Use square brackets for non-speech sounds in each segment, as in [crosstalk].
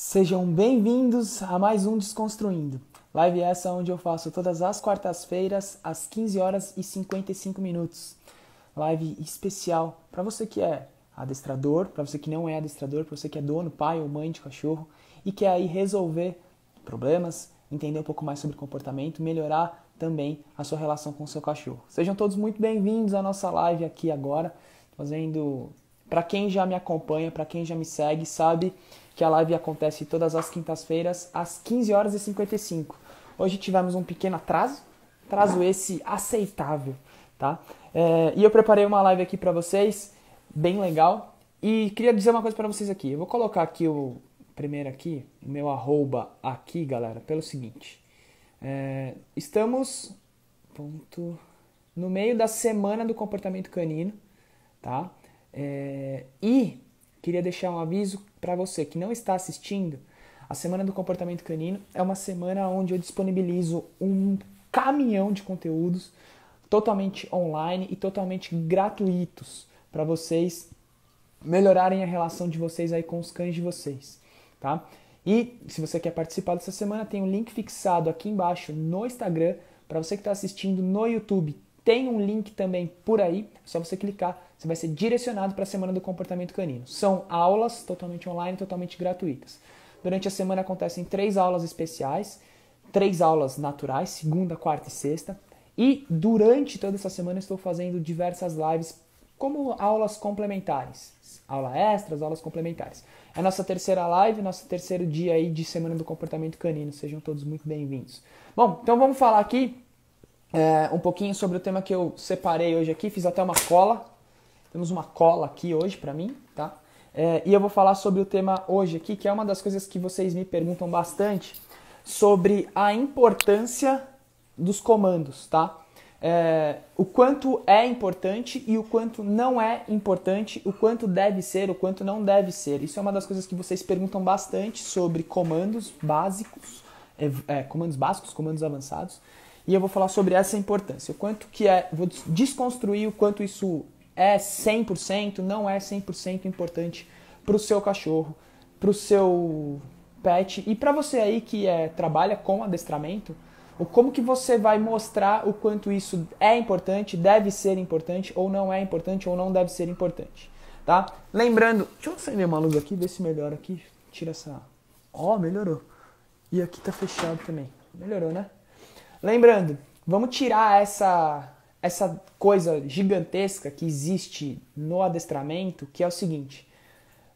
Sejam bem-vindos a mais um Desconstruindo. Live essa onde eu faço todas as quartas-feiras às 15 horas e 55 minutos. Live especial para você que é adestrador, para você que não é adestrador, para você que é dono, pai ou mãe de cachorro e quer aí resolver problemas, entender um pouco mais sobre comportamento, melhorar também a sua relação com o seu cachorro. Sejam todos muito bem-vindos à nossa live aqui agora, fazendo para quem já me acompanha, para quem já me segue, sabe que a live acontece todas as quintas-feiras às 15 horas e 55. Hoje tivemos um pequeno atraso, atraso esse aceitável, tá? É, e eu preparei uma live aqui para vocês, bem legal. E queria dizer uma coisa para vocês aqui. Eu vou colocar aqui o primeiro aqui, o meu arroba aqui, galera, pelo seguinte. É, estamos ponto, no meio da semana do comportamento canino, tá? É, e queria deixar um aviso para você que não está assistindo, a Semana do Comportamento Canino é uma semana onde eu disponibilizo um caminhão de conteúdos totalmente online e totalmente gratuitos para vocês melhorarem a relação de vocês aí com os cães de vocês, tá? E se você quer participar dessa semana, tem um link fixado aqui embaixo no Instagram para você que está assistindo no YouTube. Tem um link também por aí, é só você clicar, você vai ser direcionado para a Semana do Comportamento Canino. São aulas totalmente online, totalmente gratuitas. Durante a semana acontecem três aulas especiais, três aulas naturais, segunda, quarta e sexta. E durante toda essa semana estou fazendo diversas lives como aulas complementares, aula extras, aulas complementares. É a nossa terceira live, nosso terceiro dia aí de Semana do Comportamento Canino. Sejam todos muito bem-vindos. Bom, então vamos falar aqui é, um pouquinho sobre o tema que eu separei hoje aqui, fiz até uma cola. Temos uma cola aqui hoje para mim, tá? É, e eu vou falar sobre o tema hoje aqui, que é uma das coisas que vocês me perguntam bastante, sobre a importância dos comandos, tá? É, o quanto é importante e o quanto não é importante, o quanto deve ser, o quanto não deve ser. Isso é uma das coisas que vocês perguntam bastante sobre comandos básicos, é, é comandos básicos, comandos avançados e eu vou falar sobre essa importância. O quanto que é, vou desconstruir o quanto isso é 100%, não é 100% importante para o seu cachorro, para o seu pet e para você aí que é, trabalha com adestramento, o como que você vai mostrar o quanto isso é importante, deve ser importante ou não é importante ou não deve ser importante, tá? Lembrando, deixa eu acender uma luz aqui, ver se melhora aqui, tira essa, ó, oh, melhorou. E aqui tá fechado também, melhorou, né? Lembrando, vamos tirar essa essa coisa gigantesca que existe no adestramento, que é o seguinte: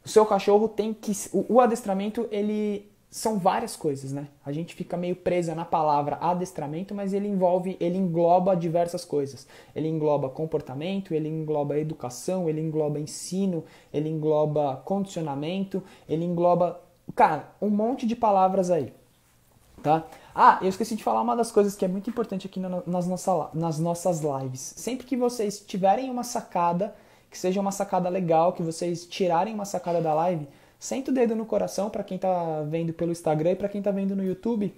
o seu cachorro tem que o, o adestramento ele são várias coisas, né? A gente fica meio presa na palavra adestramento, mas ele envolve, ele engloba diversas coisas. Ele engloba comportamento, ele engloba educação, ele engloba ensino, ele engloba condicionamento, ele engloba, cara, um monte de palavras aí, tá? Ah, eu esqueci de falar uma das coisas que é muito importante aqui nas, nossa, nas nossas lives. Sempre que vocês tiverem uma sacada, que seja uma sacada legal, que vocês tirarem uma sacada da live, senta o dedo no coração para quem está vendo pelo Instagram e para quem está vendo no YouTube.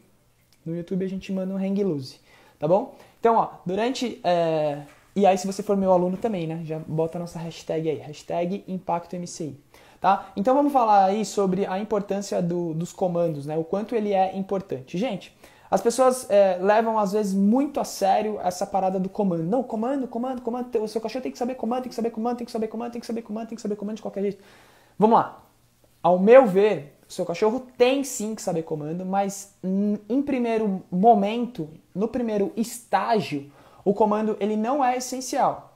No YouTube a gente manda um hang loose, tá bom? Então, ó, durante. É... E aí, se você for meu aluno também, né? Já bota a nossa hashtag aí, hashtag ImpactoMCI. Tá? Então vamos falar aí sobre a importância do, dos comandos, né? o quanto ele é importante. Gente, as pessoas é, levam às vezes muito a sério essa parada do comando. Não, comando, comando, comando. O seu cachorro tem que saber comando, tem que saber comando, tem que saber comando, tem que saber comando, tem que saber comando de qualquer jeito. Vamos lá. Ao meu ver, o seu cachorro tem sim que saber comando, mas hum, em primeiro momento, no primeiro estágio, o comando ele não é essencial.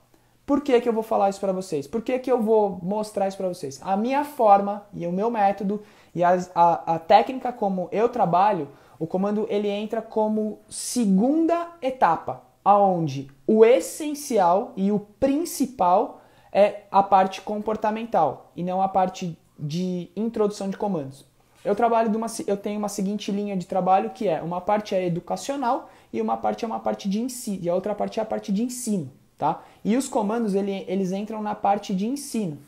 Por que, que eu vou falar isso para vocês? Por que, que eu vou mostrar isso para vocês? A minha forma e o meu método e a, a, a técnica como eu trabalho, o comando ele entra como segunda etapa, aonde o essencial e o principal é a parte comportamental e não a parte de introdução de comandos. Eu trabalho de uma, eu tenho uma seguinte linha de trabalho que é uma parte é educacional e uma parte é uma parte de ensino e a outra parte é a parte de ensino tá? E os comandos ele, eles entram na parte de ensino.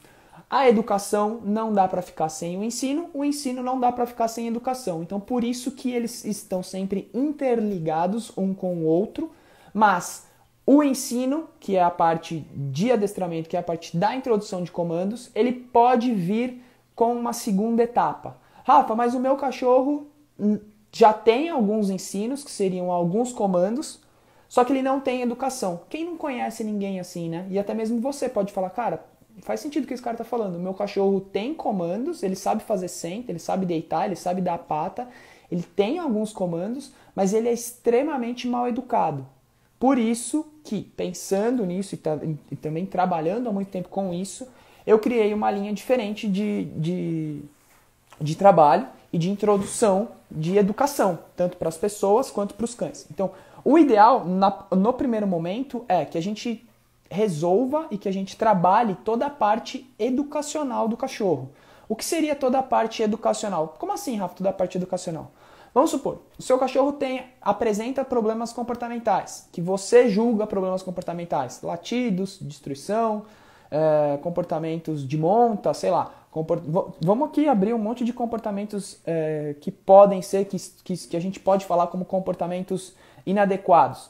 A educação não dá para ficar sem o ensino, o ensino não dá para ficar sem educação. Então por isso que eles estão sempre interligados um com o outro, mas o ensino, que é a parte de adestramento, que é a parte da introdução de comandos, ele pode vir com uma segunda etapa. Rafa, mas o meu cachorro hum, já tem alguns ensinos, que seriam alguns comandos, só que ele não tem educação. Quem não conhece ninguém assim, né? E até mesmo você pode falar, cara, faz sentido o que esse cara tá falando. Meu cachorro tem comandos, ele sabe fazer senta, ele sabe deitar, ele sabe dar a pata, ele tem alguns comandos, mas ele é extremamente mal educado. Por isso que, pensando nisso e, tá, e também trabalhando há muito tempo com isso, eu criei uma linha diferente de, de, de trabalho e de introdução de educação, tanto para as pessoas quanto para os cães. Então, o ideal, na, no primeiro momento, é que a gente resolva e que a gente trabalhe toda a parte educacional do cachorro. O que seria toda a parte educacional? Como assim, Rafa, toda a parte educacional? Vamos supor, o seu cachorro tem, apresenta problemas comportamentais, que você julga problemas comportamentais, latidos, destruição, é, comportamentos de monta, sei lá. Comport... Vamos aqui abrir um monte de comportamentos é, que podem ser, que, que, que a gente pode falar como comportamentos inadequados.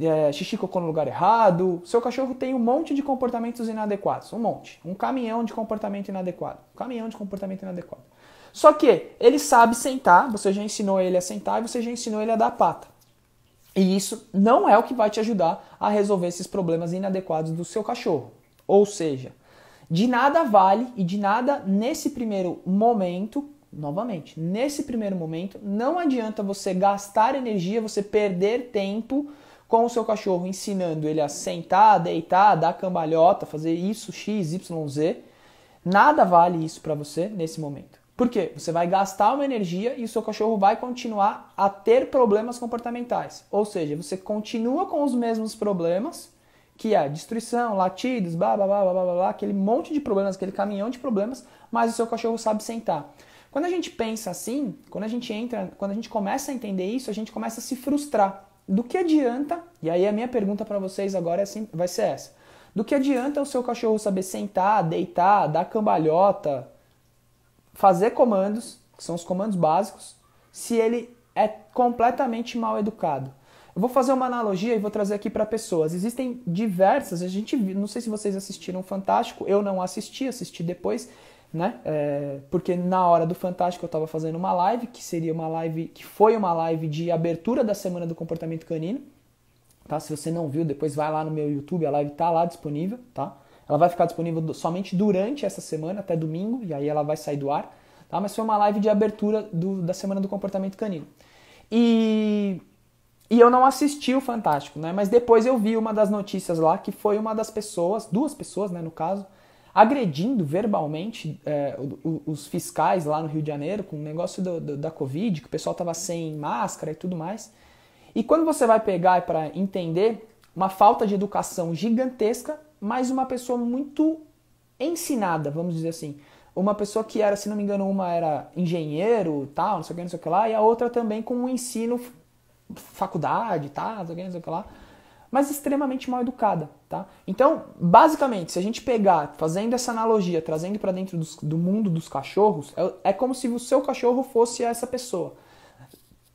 É, xixi cocô no lugar errado. Seu cachorro tem um monte de comportamentos inadequados. Um monte. Um caminhão de comportamento inadequado. Um caminhão de comportamento inadequado. Só que ele sabe sentar, você já ensinou ele a sentar e você já ensinou ele a dar a pata. E isso não é o que vai te ajudar a resolver esses problemas inadequados do seu cachorro. Ou seja, de nada vale e de nada nesse primeiro momento Novamente, nesse primeiro momento, não adianta você gastar energia, você perder tempo com o seu cachorro, ensinando ele a sentar, deitar, dar cambalhota, fazer isso, x, y, z. Nada vale isso para você nesse momento. Por quê? Você vai gastar uma energia e o seu cachorro vai continuar a ter problemas comportamentais. Ou seja, você continua com os mesmos problemas, que é destruição, latidos, blá blá blá blá blá, blá aquele monte de problemas, aquele caminhão de problemas, mas o seu cachorro sabe sentar. Quando a gente pensa assim, quando a gente entra, quando a gente começa a entender isso, a gente começa a se frustrar. Do que adianta? E aí a minha pergunta para vocês agora é assim, vai ser essa. Do que adianta o seu cachorro saber sentar, deitar, dar cambalhota, fazer comandos, que são os comandos básicos, se ele é completamente mal educado? Eu vou fazer uma analogia e vou trazer aqui para pessoas. Existem diversas, a gente não sei se vocês assistiram Fantástico, eu não assisti, assisti depois, né? É, porque na hora do Fantástico eu estava fazendo uma live, que seria uma live, que foi uma live de abertura da semana do comportamento canino. Tá? Se você não viu, depois vai lá no meu YouTube, a live tá lá disponível, tá? Ela vai ficar disponível somente durante essa semana, até domingo, e aí ela vai sair do ar, tá? Mas foi uma live de abertura do, da semana do comportamento canino. E e eu não assisti o Fantástico, né? Mas depois eu vi uma das notícias lá que foi uma das pessoas, duas pessoas, né, no caso, agredindo verbalmente é, os fiscais lá no Rio de Janeiro com o negócio do, do, da Covid, que o pessoal estava sem máscara e tudo mais. E quando você vai pegar para entender uma falta de educação gigantesca, mas uma pessoa muito ensinada, vamos dizer assim. Uma pessoa que era, se não me engano, uma era engenheiro, tal, não sei o que, não sei o que lá, e a outra também com um ensino faculdade, tal, tá, não sei o que, não sei o que lá mas extremamente mal educada, tá? Então, basicamente, se a gente pegar, fazendo essa analogia, trazendo para dentro dos, do mundo dos cachorros, é, é como se o seu cachorro fosse essa pessoa.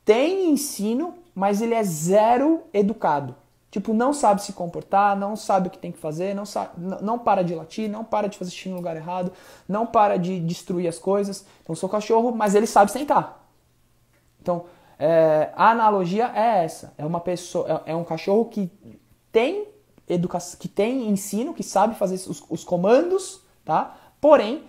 Tem ensino, mas ele é zero educado. Tipo, não sabe se comportar, não sabe o que tem que fazer, não, sabe, não para de latir, não para de fazer xixi no lugar errado, não para de destruir as coisas. Então, sou cachorro, mas ele sabe sentar. Então, é, a analogia é essa: é uma pessoa, é, é um cachorro que tem educação, que tem ensino, que sabe fazer os, os comandos, tá? Porém,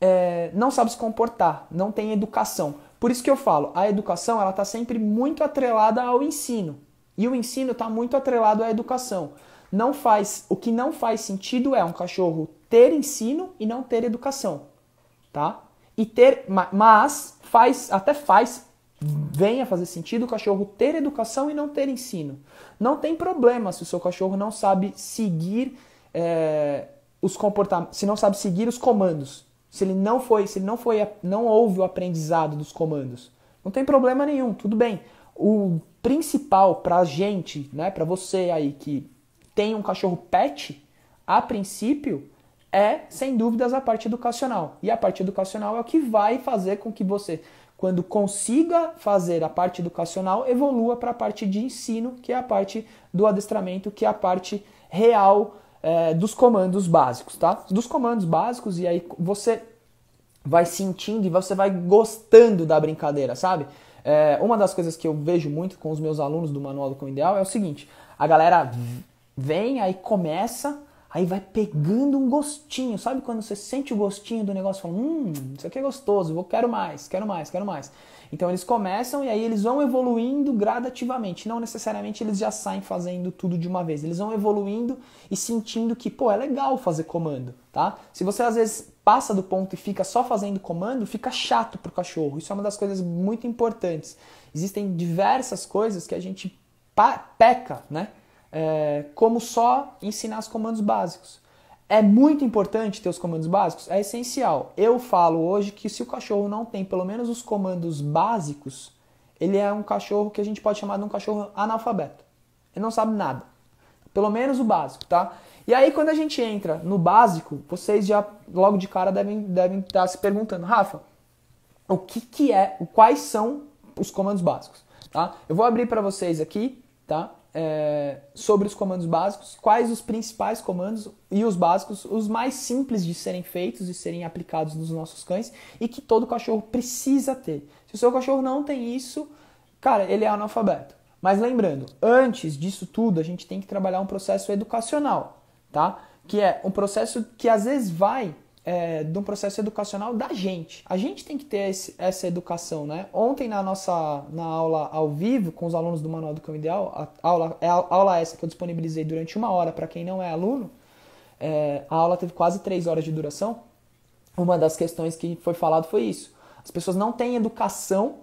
é, não sabe se comportar, não tem educação. Por isso que eu falo, a educação ela está sempre muito atrelada ao ensino e o ensino está muito atrelado à educação. Não faz, o que não faz sentido é um cachorro ter ensino e não ter educação, tá? E ter, mas faz, até faz venha fazer sentido o cachorro ter educação e não ter ensino. Não tem problema se o seu cachorro não sabe seguir é, os comportamentos, se não sabe seguir os comandos, se ele não foi, se ele não foi, não houve o aprendizado dos comandos. Não tem problema nenhum, tudo bem. O principal para a gente, né, para você aí que tem um cachorro pet, a princípio, é sem dúvidas a parte educacional. E a parte educacional é o que vai fazer com que você quando consiga fazer a parte educacional, evolua para a parte de ensino, que é a parte do adestramento, que é a parte real é, dos comandos básicos, tá? Dos comandos básicos, e aí você vai sentindo e você vai gostando da brincadeira, sabe? É, uma das coisas que eu vejo muito com os meus alunos do Manual do Com Ideal é o seguinte: a galera vem, aí começa Aí vai pegando um gostinho, sabe quando você sente o gostinho do negócio, fala, hum, isso aqui é gostoso, vou quero mais, quero mais, quero mais. Então eles começam e aí eles vão evoluindo gradativamente. Não necessariamente eles já saem fazendo tudo de uma vez. Eles vão evoluindo e sentindo que, pô, é legal fazer comando, tá? Se você às vezes passa do ponto e fica só fazendo comando, fica chato pro cachorro. Isso é uma das coisas muito importantes. Existem diversas coisas que a gente peca, né? é, como só ensinar os comandos básicos. É muito importante ter os comandos básicos? É essencial. Eu falo hoje que se o cachorro não tem pelo menos os comandos básicos, ele é um cachorro que a gente pode chamar de um cachorro analfabeto. Ele não sabe nada. Pelo menos o básico, tá? E aí quando a gente entra no básico, vocês já logo de cara devem, devem estar tá se perguntando, Rafa, o que, que é, quais são os comandos básicos? Tá? Eu vou abrir para vocês aqui tá? É, sobre os comandos básicos, quais os principais comandos e os básicos, os mais simples de serem feitos e serem aplicados nos nossos cães e que todo cachorro precisa ter. Se o seu cachorro não tem isso, cara, ele é analfabeto. Mas lembrando, antes disso tudo, a gente tem que trabalhar um processo educacional, tá? Que é um processo que às vezes vai é, de um processo educacional da gente. A gente tem que ter esse, essa educação, né? Ontem na nossa na aula ao vivo com os alunos do Manual do Cão Ideal, a aula, é a aula essa que eu disponibilizei durante uma hora para quem não é aluno, é, a aula teve quase três horas de duração. Uma das questões que foi falado foi isso: as pessoas não têm educação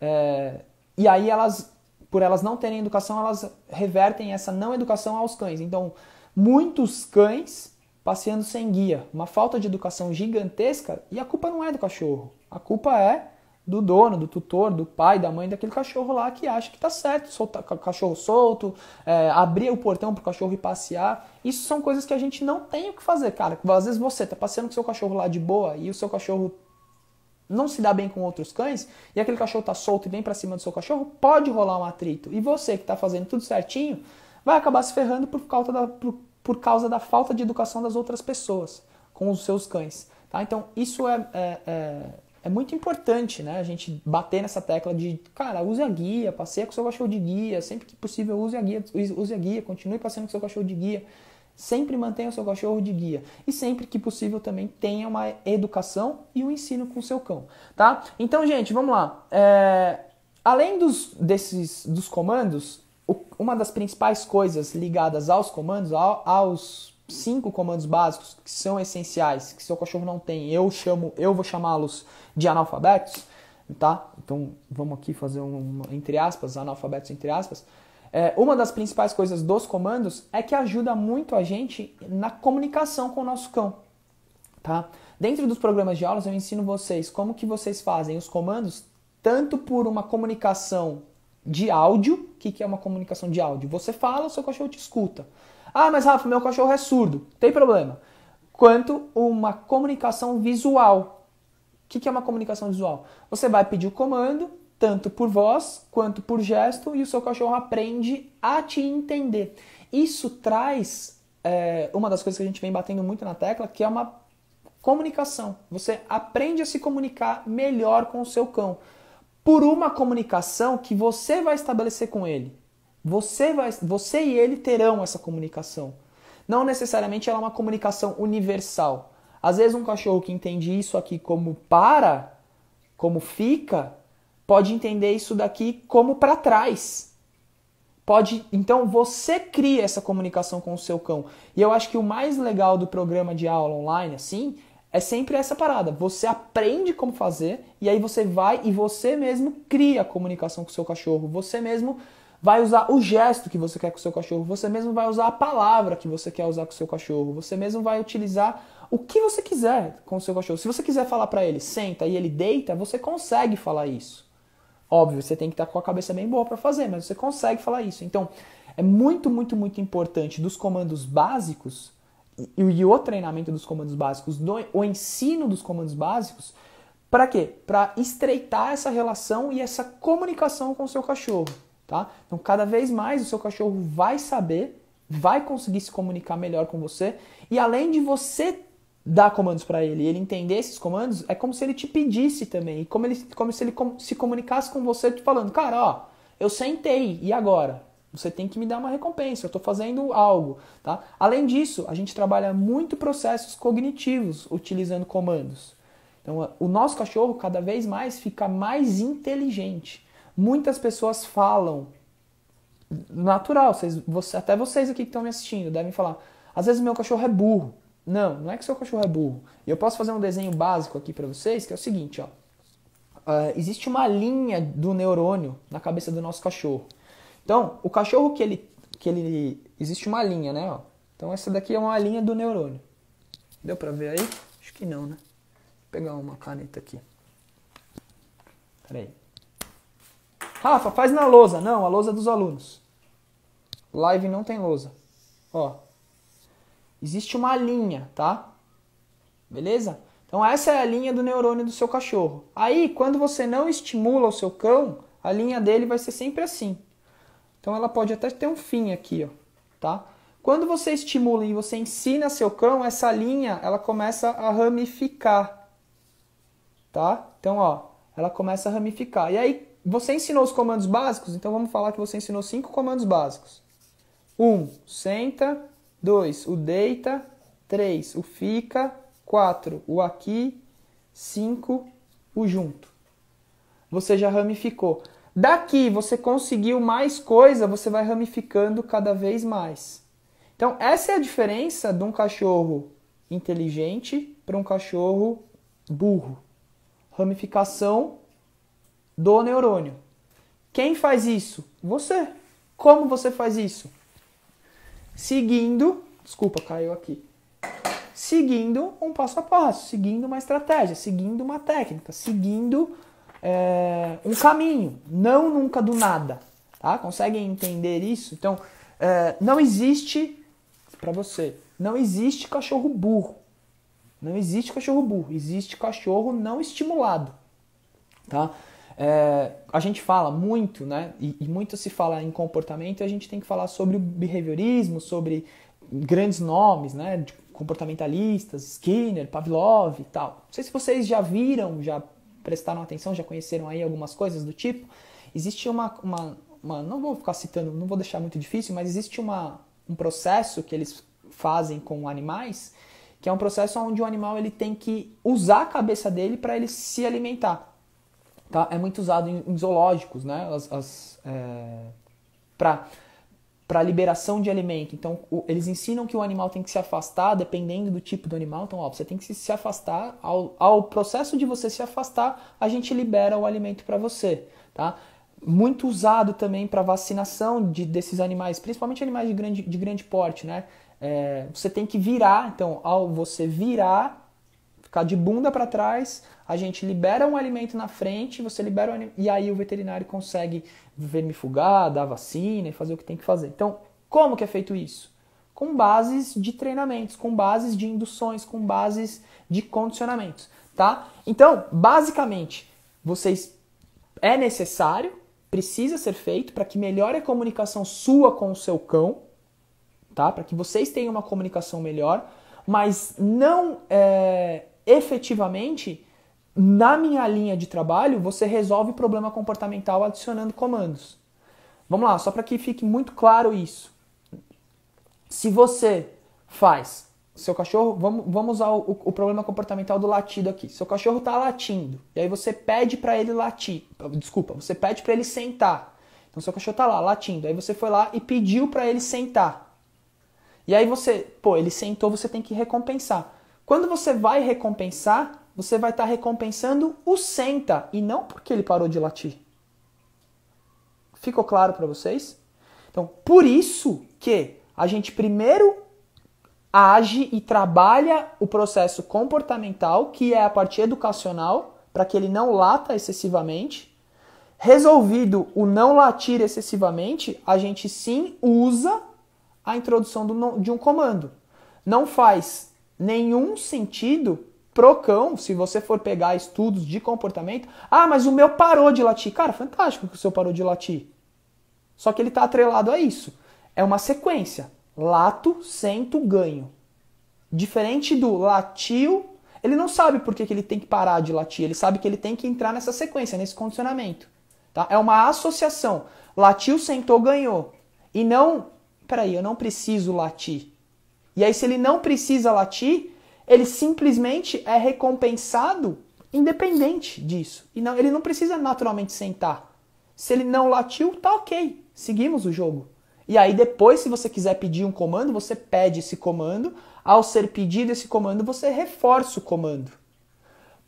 é, e aí elas, por elas não terem educação, elas revertem essa não educação aos cães. Então, muitos cães passeando sem guia, uma falta de educação gigantesca e a culpa não é do cachorro. A culpa é do dono, do tutor, do pai, da mãe daquele cachorro lá que acha que tá certo, soltar cachorro solto, é, abrir o portão pro cachorro ir passear. Isso são coisas que a gente não tem o que fazer, cara. Às vezes você tá passeando com seu cachorro lá de boa e o seu cachorro não se dá bem com outros cães e aquele cachorro tá solto e vem para cima do seu cachorro, pode rolar um atrito. E você que tá fazendo tudo certinho, vai acabar se ferrando por causa da por por causa da falta de educação das outras pessoas com os seus cães. Tá? Então, isso é, é, é, é muito importante, né? A gente bater nessa tecla de, cara, use a guia, passeia com seu cachorro de guia, sempre que possível use a guia, use a guia, continue passeando com seu cachorro de guia. Sempre mantenha o seu cachorro de guia e sempre que possível também tenha uma educação e um ensino com o seu cão, tá? Então, gente, vamos lá. É... Além dos, desses, dos comandos, uma das principais coisas ligadas aos comandos, aos cinco comandos básicos que são essenciais, que seu cachorro não tem, eu chamo, eu vou chamá-los de analfabetos, tá? Então vamos aqui fazer um entre aspas, analfabetos entre aspas. É, uma das principais coisas dos comandos é que ajuda muito a gente na comunicação com o nosso cão, tá? Dentro dos programas de aulas eu ensino vocês como que vocês fazem os comandos tanto por uma comunicação de áudio. O que, que é uma comunicação de áudio? Você fala, seu cachorro te escuta. Ah, mas Rafa, meu cachorro é surdo. Tem problema. Quanto uma comunicação visual. O que, que é uma comunicação visual? Você vai pedir o comando, tanto por voz quanto por gesto, e o seu cachorro aprende a te entender. Isso traz é, uma das coisas que a gente vem batendo muito na tecla, que é uma comunicação. Você aprende a se comunicar melhor com o seu cão por uma comunicação que você vai estabelecer com ele. Você, vai, você e ele terão essa comunicação. Não necessariamente ela é uma comunicação universal. Às vezes um cachorro que entende isso aqui como para, como fica, pode entender isso daqui como para trás. Pode, então você cria essa comunicação com o seu cão. E eu acho que o mais legal do programa de aula online assim é sempre essa parada. Você aprende como fazer e aí você vai e você mesmo cria a comunicação com o seu cachorro. Você mesmo vai usar o gesto que você quer com o seu cachorro. Você mesmo vai usar a palavra que você quer usar com o seu cachorro. Você mesmo vai utilizar o que você quiser com o seu cachorro. Se você quiser falar para ele senta e ele deita, você consegue falar isso. Óbvio, você tem que estar tá com a cabeça bem boa para fazer, mas você consegue falar isso. Então, é muito, muito, muito importante dos comandos básicos e o treinamento dos comandos básicos, o ensino dos comandos básicos, para quê? Para estreitar essa relação e essa comunicação com o seu cachorro, tá? Então, cada vez mais o seu cachorro vai saber, vai conseguir se comunicar melhor com você e além de você dar comandos para ele, ele entender esses comandos, é como se ele te pedisse também, como, ele, como se ele se comunicasse com você te falando, cara, ó, eu sentei, e agora? Você tem que me dar uma recompensa, eu estou fazendo algo. Tá? Além disso, a gente trabalha muito processos cognitivos utilizando comandos. Então, o nosso cachorro cada vez mais fica mais inteligente. Muitas pessoas falam natural, vocês, você, até vocês aqui que estão me assistindo devem falar. Às vezes meu cachorro é burro. Não, não é que seu cachorro é burro. E eu posso fazer um desenho básico aqui para vocês, que é o seguinte, ó. Uh, existe uma linha do neurônio na cabeça do nosso cachorro. Então, o cachorro que ele, que ele existe uma linha, né? Ó. Então essa daqui é uma linha do neurônio. Deu para ver aí? Acho que não, né? Vou pegar uma caneta aqui. Peraí. Rafa, faz na lousa. Não, a lousa dos alunos. Live não tem lousa. Ó. Existe uma linha, tá? Beleza? Então essa é a linha do neurônio do seu cachorro. Aí, quando você não estimula o seu cão, a linha dele vai ser sempre assim. Então ela pode até ter um fim aqui, ó, tá? Quando você estimula e você ensina seu cão, essa linha ela começa a ramificar, tá? Então, ó, ela começa a ramificar. E aí você ensinou os comandos básicos, então vamos falar que você ensinou cinco comandos básicos. Um, senta. Dois, o deita. Três, o fica. Quatro, o aqui. Cinco, o junto. Você já ramificou. Daqui você conseguiu mais coisa, você vai ramificando cada vez mais. Então, essa é a diferença de um cachorro inteligente para um cachorro burro. Ramificação do neurônio. Quem faz isso? Você. Como você faz isso? Seguindo, desculpa, caiu aqui. Seguindo um passo a passo, seguindo uma estratégia, seguindo uma técnica, seguindo é, um caminho, não nunca do nada. Tá? Conseguem entender isso? Então, é, não existe, para você, não existe cachorro burro. Não existe cachorro burro, existe cachorro não estimulado. Tá? É, a gente fala muito, né? E, e, muito se fala em comportamento, a gente tem que falar sobre o behaviorismo, sobre grandes nomes, né? comportamentalistas, Skinner, Pavlov e tal. Não sei se vocês já viram, já prestaram atenção, já conheceram aí algumas coisas do tipo. Existe uma, uma, uma não vou ficar citando, não vou deixar muito difícil, mas existe uma, um processo que eles fazem com animais, que é um processo onde o animal ele tem que usar a cabeça dele para ele se alimentar. Tá? É muito usado em, em zoológicos, né? As, as é, para para liberação de alimento. Então, o, eles ensinam que o animal tem que se afastar, dependendo do tipo do animal. Então, ó, você tem que se afastar. Ao, ao processo de você se afastar, a gente libera o alimento para você, tá? Muito usado também para vacinação de, desses animais, principalmente animais de grande, de grande porte, né? É, você tem que virar, então, ao você virar, ficar de bunda para trás, a gente libera um alimento na frente, você libera um, e aí o veterinário consegue vermifugar, dar vacina e fazer o que tem que fazer. Então, como que é feito isso? Com bases de treinamentos, com bases de induções, com bases de condicionamentos, tá? Então, basicamente, vocês é necessário, precisa ser feito para que melhore a comunicação sua com o seu cão, tá? Para que vocês tenham uma comunicação melhor, mas não é, efetivamente na minha linha de trabalho, você resolve problema comportamental adicionando comandos. Vamos lá, só para que fique muito claro isso. Se você faz seu cachorro, vamos, vamos usar o, o problema comportamental do latido aqui. Seu cachorro está latindo, e aí você pede para ele latir, desculpa, você pede para ele sentar. Então seu cachorro está lá latindo, aí você foi lá e pediu para ele sentar. E aí você, pô, ele sentou, você tem que recompensar. Quando você vai recompensar, você vai estar tá recompensando o senta e não porque ele parou de latir. Ficou claro para vocês? Então, por isso que a gente primeiro age e trabalha o processo comportamental, que é a parte educacional, para que ele não lata excessivamente. Resolvido o não latir excessivamente, a gente sim usa a introdução do, de um comando. Não faz nenhum sentido Procão, se você for pegar estudos de comportamento, ah, mas o meu parou de latir. Cara, fantástico que o seu parou de latir. Só que ele está atrelado a isso. É uma sequência. Lato, sento, ganho. Diferente do latiu, ele não sabe por que, que ele tem que parar de latir. Ele sabe que ele tem que entrar nessa sequência, nesse condicionamento. Tá? É uma associação. Latiu, sentou, ganhou. E não, peraí, eu não preciso latir. E aí, se ele não precisa latir, ele simplesmente é recompensado independente disso. E não, ele não precisa naturalmente sentar. Se ele não latiu, tá ok. Seguimos o jogo. E aí depois, se você quiser pedir um comando, você pede esse comando. Ao ser pedido esse comando, você reforça o comando.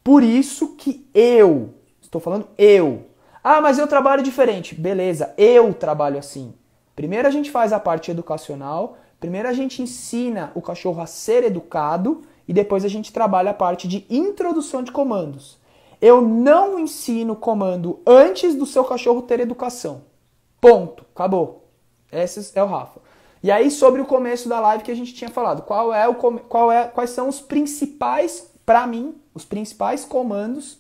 Por isso que eu, estou falando eu. Ah, mas eu trabalho diferente. Beleza, eu trabalho assim. Primeiro a gente faz a parte educacional, primeiro a gente ensina o cachorro a ser educado e depois a gente trabalha a parte de introdução de comandos. Eu não ensino comando antes do seu cachorro ter educação. Ponto. Acabou. Esse é o Rafa. E aí sobre o começo da live que a gente tinha falado, qual é o qual é quais são os principais para mim, os principais comandos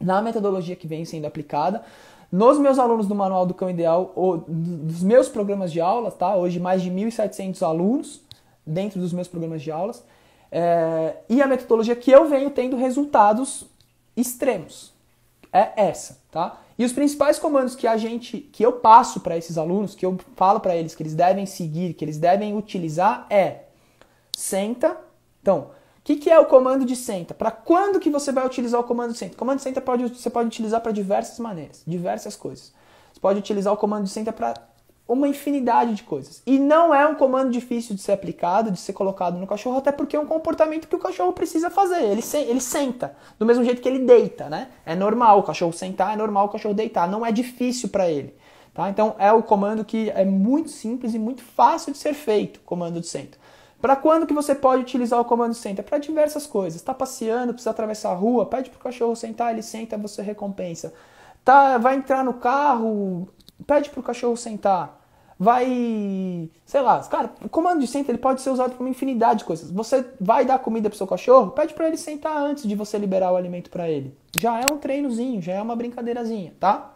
na metodologia que vem sendo aplicada nos meus alunos do Manual do Cão Ideal, ou dos meus programas de aulas, tá? Hoje mais de 1.700 alunos dentro dos meus programas de aulas. É, e a metodologia que eu venho tendo resultados extremos. É essa, tá? E os principais comandos que a gente, que eu passo para esses alunos, que eu falo para eles que eles devem seguir, que eles devem utilizar é senta. Então, o que, que é o comando de senta? Para quando que você vai utilizar o comando de senta? O comando de senta pode, você pode utilizar para diversas maneiras, diversas coisas. Você pode utilizar o comando de senta para uma infinidade de coisas. E não é um comando difícil de ser aplicado, de ser colocado no cachorro, até porque é um comportamento que o cachorro precisa fazer. Ele, se, ele senta, do mesmo jeito que ele deita, né? É normal o cachorro sentar, é normal o cachorro deitar, não é difícil para ele. Tá? Então é o comando que é muito simples e muito fácil de ser feito, comando de senta. Para quando que você pode utilizar o comando senta? É para diversas coisas. Está passeando, precisa atravessar a rua, pede para o cachorro sentar, ele senta, você recompensa tá, vai entrar no carro, pede pro cachorro sentar, vai, sei lá, cara, o comando de senta ele pode ser usado para uma infinidade de coisas. Você vai dar comida pro seu cachorro, pede para ele sentar antes de você liberar o alimento para ele. Já é um treinozinho, já é uma brincadeirazinha, tá?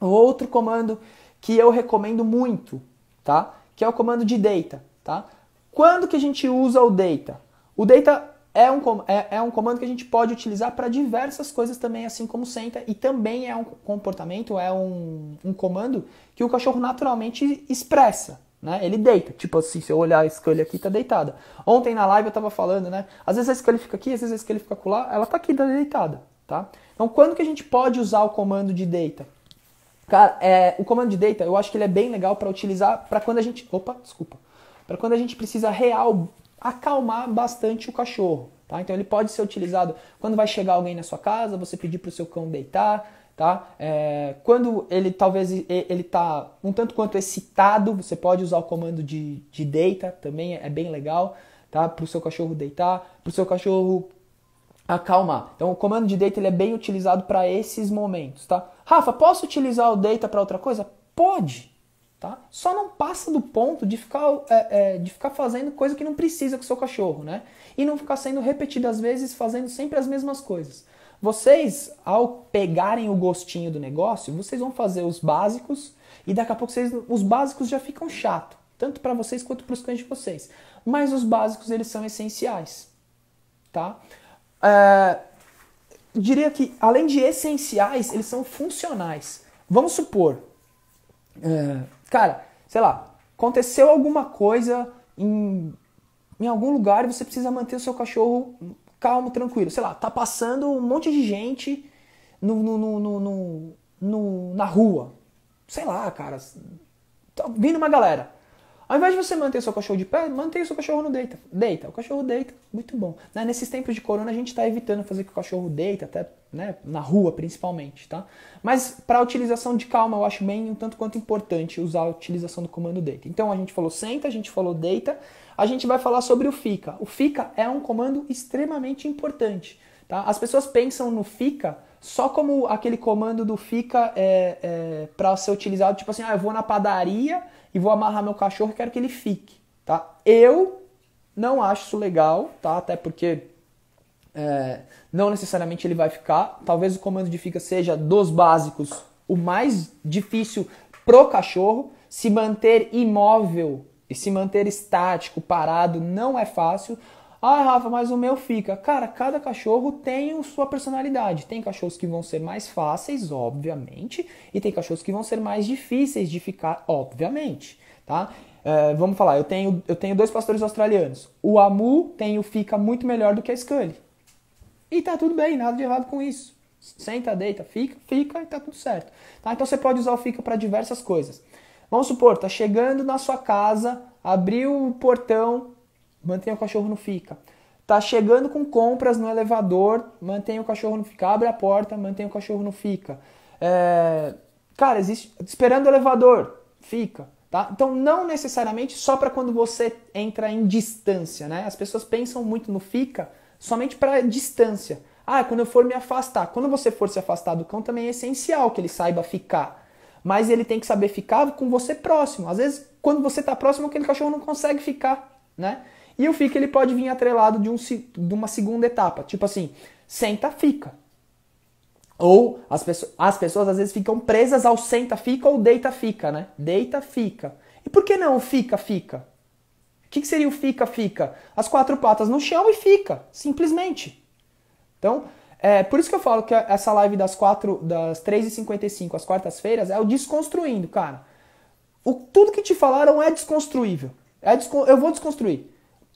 Outro comando que eu recomendo muito, tá? Que é o comando de deita, tá? Quando que a gente usa o deita? O deita é um, é, é um comando que a gente pode utilizar para diversas coisas também, assim como senta, e também é um comportamento, é um, um comando que o cachorro naturalmente expressa. Né? Ele deita, tipo assim, se eu olhar a escolha aqui, tá deitada. Ontem na live eu tava falando, né? Às vezes a escolha fica aqui, às vezes a escolha fica lá, ela tá aqui tá deitada, tá? Então quando que a gente pode usar o comando de deita? Cara, é, o comando de deita, eu acho que ele é bem legal para utilizar para quando a gente, opa, desculpa, para quando a gente precisa real acalmar bastante o cachorro. Tá? Então ele pode ser utilizado quando vai chegar alguém na sua casa, você pedir para o seu cão deitar. Tá? É, quando ele talvez ele está um tanto quanto excitado, você pode usar o comando de, de deita, também é, é bem legal. Tá? Para o seu cachorro deitar, para o seu cachorro acalmar. Então o comando de deita ele é bem utilizado para esses momentos. Tá? Rafa, posso utilizar o deita para outra coisa? Pode! Tá? Só não passa do ponto de ficar, é, é, de ficar fazendo coisa que não precisa com o seu cachorro, né? E não ficar sendo repetido às vezes, fazendo sempre as mesmas coisas. Vocês, ao pegarem o gostinho do negócio, vocês vão fazer os básicos e daqui a pouco vocês, os básicos já ficam chato, tanto para vocês quanto para os cães de vocês. Mas os básicos eles são essenciais, tá? É, diria que além de essenciais, eles são funcionais. Vamos supor, é, Cara, sei lá, aconteceu alguma coisa em, em algum lugar e você precisa manter o seu cachorro calmo, tranquilo. Sei lá, tá passando um monte de gente no, no, no, no na rua. Sei lá, cara. Tá vindo uma galera. Ao invés de você manter seu cachorro de pé, mantenha seu cachorro no deita. Deita, o cachorro deita, muito bom. Né? Nesses tempos de corona, a gente está evitando fazer que o cachorro deita, até né, na rua principalmente, tá? Mas para a utilização de calma, eu acho bem um tanto quanto importante usar a utilização do comando deita. Então a gente falou senta, a gente falou deita, a gente vai falar sobre o fica. O fica é um comando extremamente importante, tá? As pessoas pensam no fica só como aquele comando do fica é, é para ser utilizado, tipo assim, ah, eu vou na padaria e vou amarrar meu cachorro quero que ele fique, tá? Eu não acho isso legal, tá? Até porque é, não necessariamente ele vai ficar. Talvez o comando de fica seja dos básicos o mais difícil pro cachorro. Se manter imóvel e se manter estático, parado, não é fácil. Ah, Rafa, mas o meu fica. Cara, cada cachorro tem sua personalidade. Tem cachorros que vão ser mais fáceis, obviamente, e tem cachorros que vão ser mais difíceis de ficar, obviamente, tá? É, vamos falar, eu tenho, eu tenho dois pastores australianos. O Amu tem o fica muito melhor do que a Scully. E tá tudo bem, nada de errado com isso. Senta, deita, fica, fica e tá tudo certo. Tá? Então você pode usar o fica para diversas coisas. Vamos supor, tá chegando na sua casa, abriu o portão, mantenha o cachorro no fica. Tá chegando com compras no elevador, mantenha o cachorro no fica. Abre a porta, mantenha o cachorro no fica. É... Cara, existe. Esperando o elevador, fica. Tá? Então, não necessariamente só para quando você entra em distância, né? As pessoas pensam muito no fica somente para distância. Ah, quando eu for me afastar. Quando você for se afastar do cão, também é essencial que ele saiba ficar. Mas ele tem que saber ficar com você próximo. Às vezes, quando você está próximo, aquele cachorro não consegue ficar, né? E o fica ele pode vir atrelado de, um, de uma segunda etapa, tipo assim, senta, fica. Ou as, pessoas, as pessoas às vezes ficam presas ao senta, fica ou deita, fica, né? Deita, fica. E por que não fica, fica? O que, que seria o fica, fica? As quatro patas no chão e fica, simplesmente. Então, é por isso que eu falo que essa live das quatro, das 3h55 às quartas-feiras é o desconstruindo, cara. O, tudo que te falaram é desconstruível. É, eu vou desconstruir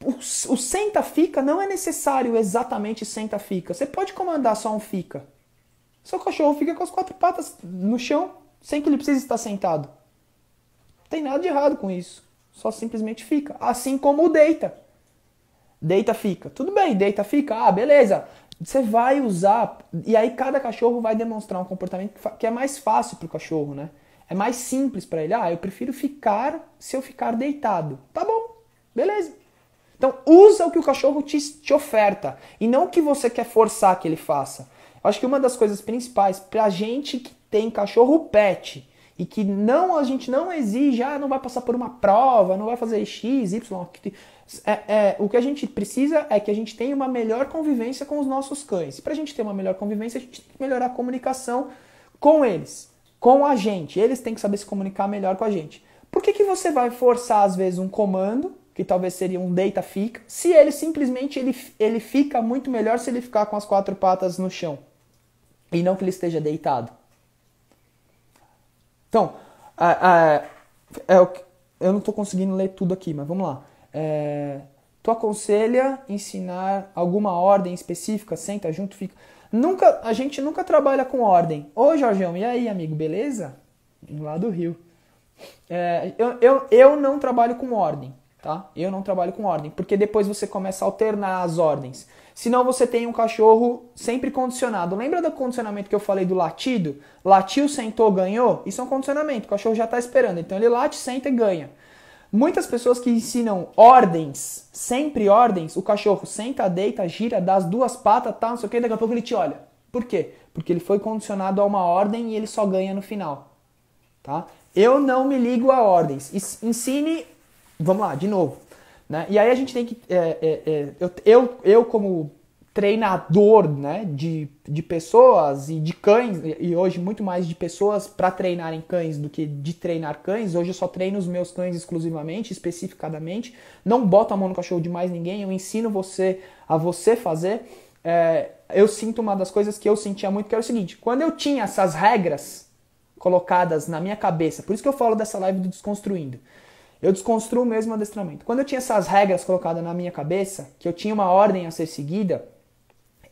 o, senta-fica não é necessário exatamente senta-fica. Você pode comandar só um fica. Seu cachorro fica com as quatro patas no chão sem que ele precise estar sentado. Não tem nada de errado com isso. Só simplesmente fica. Assim como o deita. Deita, fica. Tudo bem, deita, fica. Ah, beleza. Você vai usar. E aí cada cachorro vai demonstrar um comportamento que é mais fácil para o cachorro, né? É mais simples para ele. Ah, eu prefiro ficar se eu ficar deitado. Tá bom, beleza. Então, usa o que o cachorro te, te oferta e não o que você quer forçar que ele faça. Eu acho que uma das coisas principais para a gente que tem cachorro pet e que não a gente não exige, ah, não vai passar por uma prova, não vai fazer X, Y. É, é, o que a gente precisa é que a gente tenha uma melhor convivência com os nossos cães. Para a gente ter uma melhor convivência, a gente tem que melhorar a comunicação com eles, com a gente. Eles têm que saber se comunicar melhor com a gente. Por que, que você vai forçar, às vezes, um comando que talvez seria um deita fica, se ele simplesmente ele, ele fica muito melhor se ele ficar com as quatro patas no chão e não que ele esteja deitado. Então, é, é, é eu não estou conseguindo ler tudo aqui, mas vamos lá. É, tu aconselha ensinar alguma ordem específica? Senta junto, fica. Nunca, a gente nunca trabalha com ordem. Ô, Jorgeão, e aí, amigo, beleza? Lá do Rio. É, eu, eu, eu não trabalho com ordem tá? Eu não trabalho com ordem, porque depois você começa a alternar as ordens. Senão você tem um cachorro sempre condicionado. Lembra do condicionamento que eu falei do latido? Latiu, sentou, ganhou? Isso é um condicionamento, o cachorro já está esperando. Então ele late, senta e ganha. Muitas pessoas que ensinam ordens, sempre ordens, o cachorro senta, deita, gira, dá as duas patas, tá, não sei o que, daqui a pouco ele te olha. Por quê? Porque ele foi condicionado a uma ordem e ele só ganha no final. Tá? Eu não me ligo a ordens. Ensine vamos lá, de novo. Né? E aí a gente tem que. É, é, é, eu, eu, como treinador né, de, de pessoas e de cães, e hoje muito mais de pessoas para treinarem cães do que de treinar cães, hoje eu só treino os meus cães exclusivamente, especificadamente, não boto a mão no cachorro de mais ninguém, eu ensino você a você fazer. É, eu sinto uma das coisas que eu sentia muito, que era o seguinte, quando eu tinha essas regras colocadas na minha cabeça, por isso que eu falo dessa live do Desconstruindo, eu desconstruo mesmo o adestramento. Quando eu tinha essas regras colocadas na minha cabeça, que eu tinha uma ordem a ser seguida,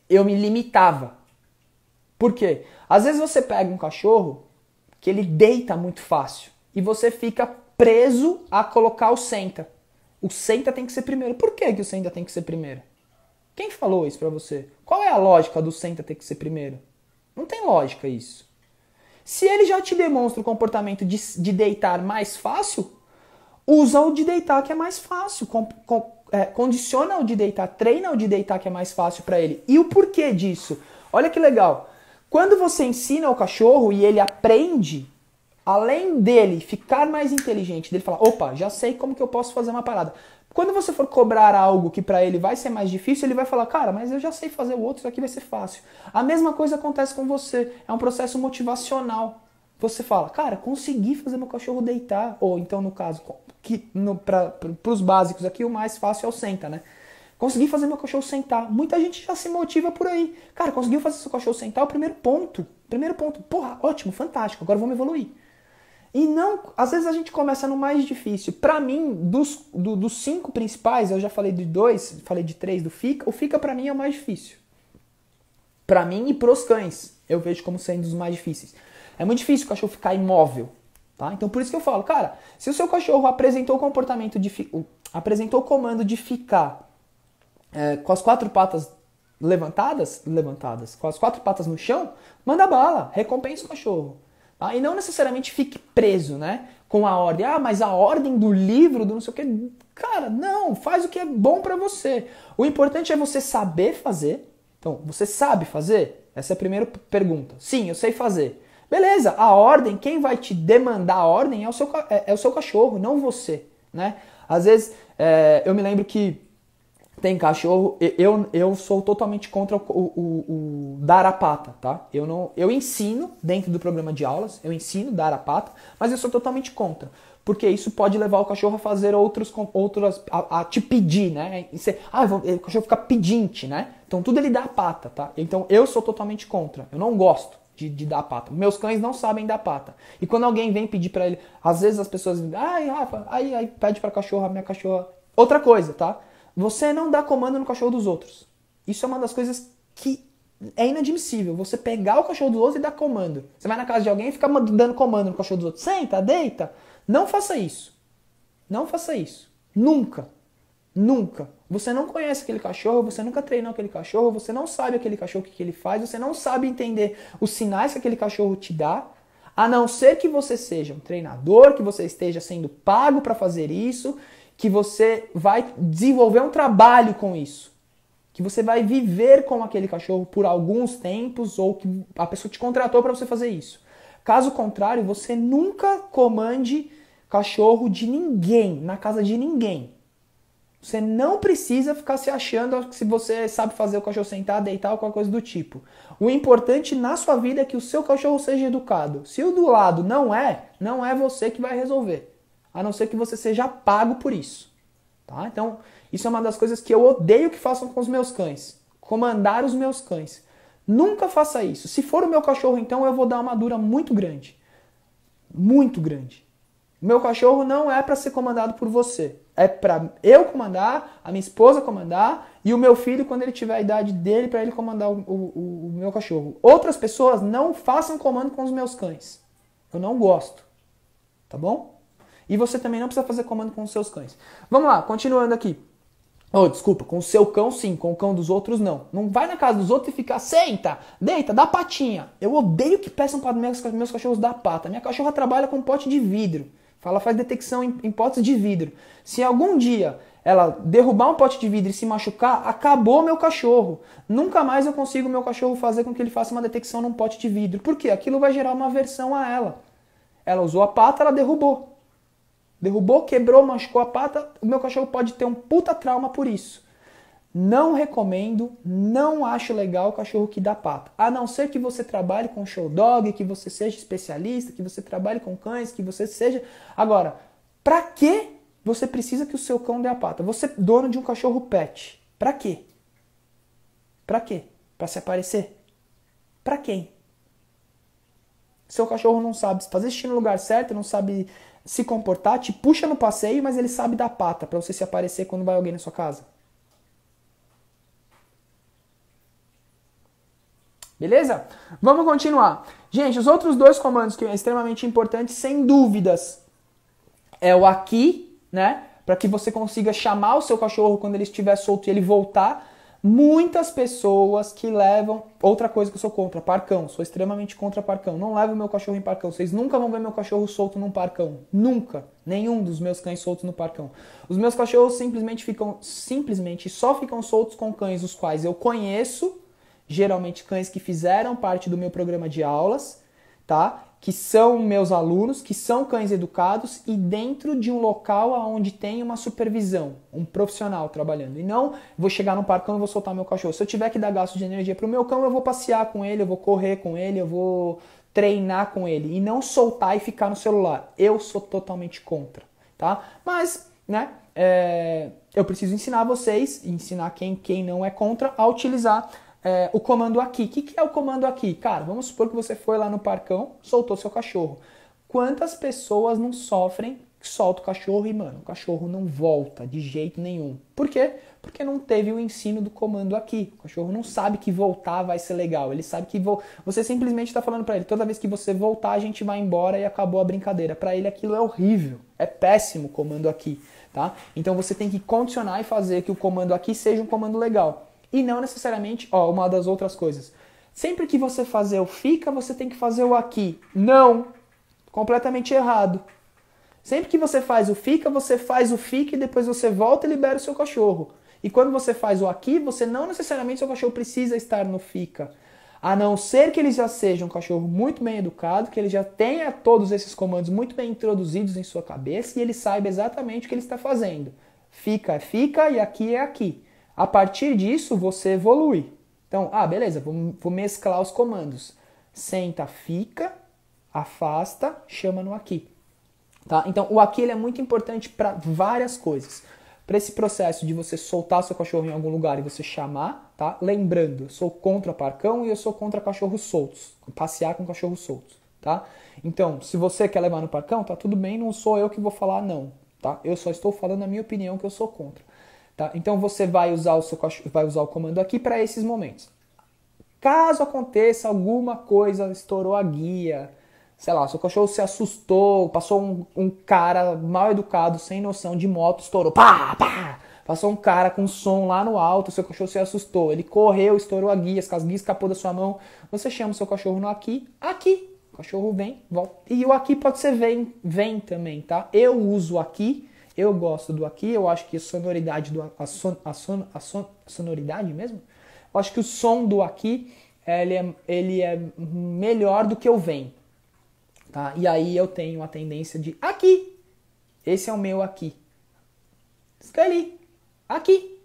eu me limitava. Por quê? Às vezes você pega um cachorro que ele deita muito fácil e você fica preso a colocar o senta. O senta tem que ser primeiro. Por que, que o senta tem que ser primeiro? Quem falou isso pra você? Qual é a lógica do senta ter que ser primeiro? Não tem lógica isso. Se ele já te demonstra o comportamento de, de deitar mais fácil, usa o de deitar que é mais fácil, com, com, é, condiciona o de deitar, treina o de deitar que é mais fácil para ele. E o porquê disso? Olha que legal. Quando você ensina ao cachorro e ele aprende, além dele ficar mais inteligente, dele falar, opa, já sei como que eu posso fazer uma parada. Quando você for cobrar algo que para ele vai ser mais difícil, ele vai falar, cara, mas eu já sei fazer o outro, isso aqui vai ser fácil. A mesma coisa acontece com você, é um processo motivacional. Você fala, cara, consegui fazer meu cachorro deitar, ou então no caso, que para os básicos aqui o mais fácil é o senta, né? Consegui fazer meu cachorro sentar. Muita gente já se motiva por aí. Cara, conseguiu fazer seu cachorro sentar? É o primeiro ponto. Primeiro ponto. Porra, ótimo, fantástico. Agora vamos evoluir. E não, às vezes a gente começa no mais difícil. Para mim, dos, do, dos cinco principais, eu já falei de dois, falei de três do fica. O fica para mim é o mais difícil. Para mim e pros cães, eu vejo como sendo os mais difíceis. É muito difícil o cachorro ficar imóvel. Tá? Então por isso que eu falo, cara, se o seu cachorro apresentou o comportamento de fi... apresentou o comando de ficar é, com as quatro patas levantadas, levantadas, com as quatro patas no chão, manda bala, recompensa o cachorro. Tá? E não necessariamente fique preso, né? Com a ordem, ah, mas a ordem do livro, do não sei o quê, Cara, não, faz o que é bom para você. O importante é você saber fazer. Então, você sabe fazer? Essa é a primeira pergunta. Sim, eu sei fazer. Beleza, a ordem, quem vai te demandar a ordem é o seu, é, é o seu cachorro, não você, né? Às vezes, é, eu me lembro que tem cachorro, eu, eu sou totalmente contra o, o, o, dar a pata, tá? Eu, não, eu ensino dentro do programa de aulas, eu ensino dar a pata, mas eu sou totalmente contra. Porque isso pode levar o cachorro a fazer outros, outras, a, a te pedir, né? Você, ah, vou, o cachorro fica pedinte, né? Então tudo ele dá a pata, tá? Então eu sou totalmente contra, eu não gosto de, de dar pata. Meus cães não sabem dar pata. E quando alguém vem pedir para ele, às vezes as pessoas dizem, ai, Rafa, aí, aí pede pra cachorra, minha cachorra. Outra coisa, tá? Você não dá comando no cachorro dos outros. Isso é uma das coisas que é inadmissível. Você pegar o cachorro dos outros e dar comando. Você vai na casa de alguém e fica dando comando no cachorro dos outros. Senta, deita. Não faça isso. Não faça isso. Nunca. Nunca. Você não conhece aquele cachorro, você nunca treinou aquele cachorro, você não sabe aquele cachorro o que, ele faz, você não sabe entender os sinais que aquele cachorro te dá, a não ser que você seja um treinador, que você esteja sendo pago para fazer isso, que você vai desenvolver um trabalho com isso. Que você vai viver com aquele cachorro por alguns tempos ou que a pessoa te contratou para você fazer isso. Caso contrário, você nunca comande cachorro de ninguém, na casa de ninguém. Você não precisa ficar se achando se você sabe fazer o cachorro sentar, deitar ou qualquer coisa do tipo. O importante na sua vida é que o seu cachorro seja educado. Se o do lado não é, não é você que vai resolver. A não ser que você seja pago por isso. Tá? Então, isso é uma das coisas que eu odeio que façam com os meus cães. Comandar os meus cães. Nunca faça isso. Se for o meu cachorro, então eu vou dar uma dura muito grande. Muito grande. Meu cachorro não é para ser comandado por você. É para eu comandar, a minha esposa comandar e o meu filho quando ele tiver a idade dele para ele comandar o, o, o meu cachorro. Outras pessoas não façam comando com os meus cães. Eu não gosto. Tá bom? E você também não precisa fazer comando com os seus cães. Vamos lá, continuando aqui. Oh, desculpa, com o seu cão sim, com o cão dos outros não. Não vai na casa dos outros e fica, senta, deita, dá patinha. Eu odeio que peçam para meus, meus cachorros dar pata. Minha cachorra trabalha com um pote de vidro. Ela faz detecção em, em potes de vidro. Se algum dia ela derrubar um pote de vidro e se machucar, acabou meu cachorro. Nunca mais eu consigo meu cachorro fazer com que ele faça uma detecção num pote de vidro. Por quê? Aquilo vai gerar uma aversão a ela. Ela usou a pata, ela derrubou. Derrubou, quebrou, machucou a pata. O meu cachorro pode ter um puta trauma por isso. Não recomendo, não acho legal o cachorro que dá pata. A não ser que você trabalhe com show dog, que você seja especialista, que você trabalhe com cães, que você seja. Agora, pra que você precisa que o seu cão dê a pata? Você é dono de um cachorro pet. Pra quê? Pra quê? Pra se aparecer? Pra quem? Seu cachorro não sabe fazer xixi no lugar certo, não sabe se comportar, te puxa no passeio, mas ele sabe dar pata para você se aparecer quando vai alguém na sua casa. Beleza? Vamos continuar. Gente, os outros dois comandos que é extremamente importante, sem dúvidas, é o aqui, né? Para que você consiga chamar o seu cachorro quando ele estiver solto e ele voltar. Muitas pessoas que levam. Outra coisa que eu sou contra, parcão. Sou extremamente contra parcão. Não levo meu cachorro em parcão. Vocês nunca vão ver meu cachorro solto num parcão. Nunca. Nenhum dos meus cães soltos no parcão. Os meus cachorros simplesmente ficam. Simplesmente só ficam soltos com cães os quais eu conheço geralmente cães que fizeram parte do meu programa de aulas, tá? Que são meus alunos, que são cães educados e dentro de um local onde tem uma supervisão, um profissional trabalhando. E não vou chegar no parque e vou soltar meu cachorro. Se eu tiver que dar gasto de energia para o meu cão, eu vou passear com ele, eu vou correr com ele, eu vou treinar com ele. E não soltar e ficar no celular. Eu sou totalmente contra, tá? Mas, né? É, eu preciso ensinar vocês, ensinar quem, quem não é contra, a utilizar é, o comando aqui. O que, que é o comando aqui? Cara, vamos supor que você foi lá no parcão, soltou seu cachorro. Quantas pessoas não sofrem solta o cachorro e, mano, o cachorro não volta de jeito nenhum. Por quê? Porque não teve o ensino do comando aqui. O cachorro não sabe que voltar vai ser legal. Ele sabe que vo... você simplesmente está falando para ele, toda vez que você voltar, a gente vai embora e acabou a brincadeira. Para ele aquilo é horrível. É péssimo o comando aqui, tá? Então você tem que condicionar e fazer que o comando aqui seja um comando legal. E não necessariamente, ó, uma das outras coisas. Sempre que você fazer o fica, você tem que fazer o aqui. Não! Completamente errado. Sempre que você faz o fica, você faz o fica e depois você volta e libera o seu cachorro. E quando você faz o aqui, você não necessariamente seu cachorro precisa estar no fica. A não ser que ele já seja um cachorro muito bem educado, que ele já tenha todos esses comandos muito bem introduzidos em sua cabeça e ele saiba exatamente o que ele está fazendo. Fica é fica e aqui é aqui. A partir disso, você evolui. Então, ah, beleza, vou, vou mesclar os comandos. Senta, fica, afasta, chama no aqui. Tá? Então, o aqui é muito importante para várias coisas. Para esse processo de você soltar seu cachorro em algum lugar e você chamar, tá? Lembrando, eu sou contra parcão e eu sou contra cachorros soltos. Passear com cachorros soltos, tá? Então, se você quer levar no parcão, tá tudo bem, não sou eu que vou falar não, tá? Eu só estou falando a minha opinião que eu sou contra. Tá? Então você vai usar o seu vai usar o comando aqui para esses momentos. Caso aconteça alguma coisa, estourou a guia, sei lá, seu cachorro se assustou, passou um, um cara mal educado, sem noção de moto, estourou, pá, pá, passou um cara com som lá no alto, seu cachorro se assustou, ele correu, estourou a guia, as guias escapou da sua mão, você chama o seu cachorro no aqui, aqui, o cachorro vem, volta. E o aqui pode ser vem, vem também, tá? Eu uso aqui eu gosto do aqui, eu acho que a sonoridade do a, son, a, son, a, son, a sonoridade mesmo, eu acho que o som do aqui ele é, ele é melhor do que o vem, tá? E aí eu tenho a tendência de aqui, esse é o meu aqui, Scully, aqui,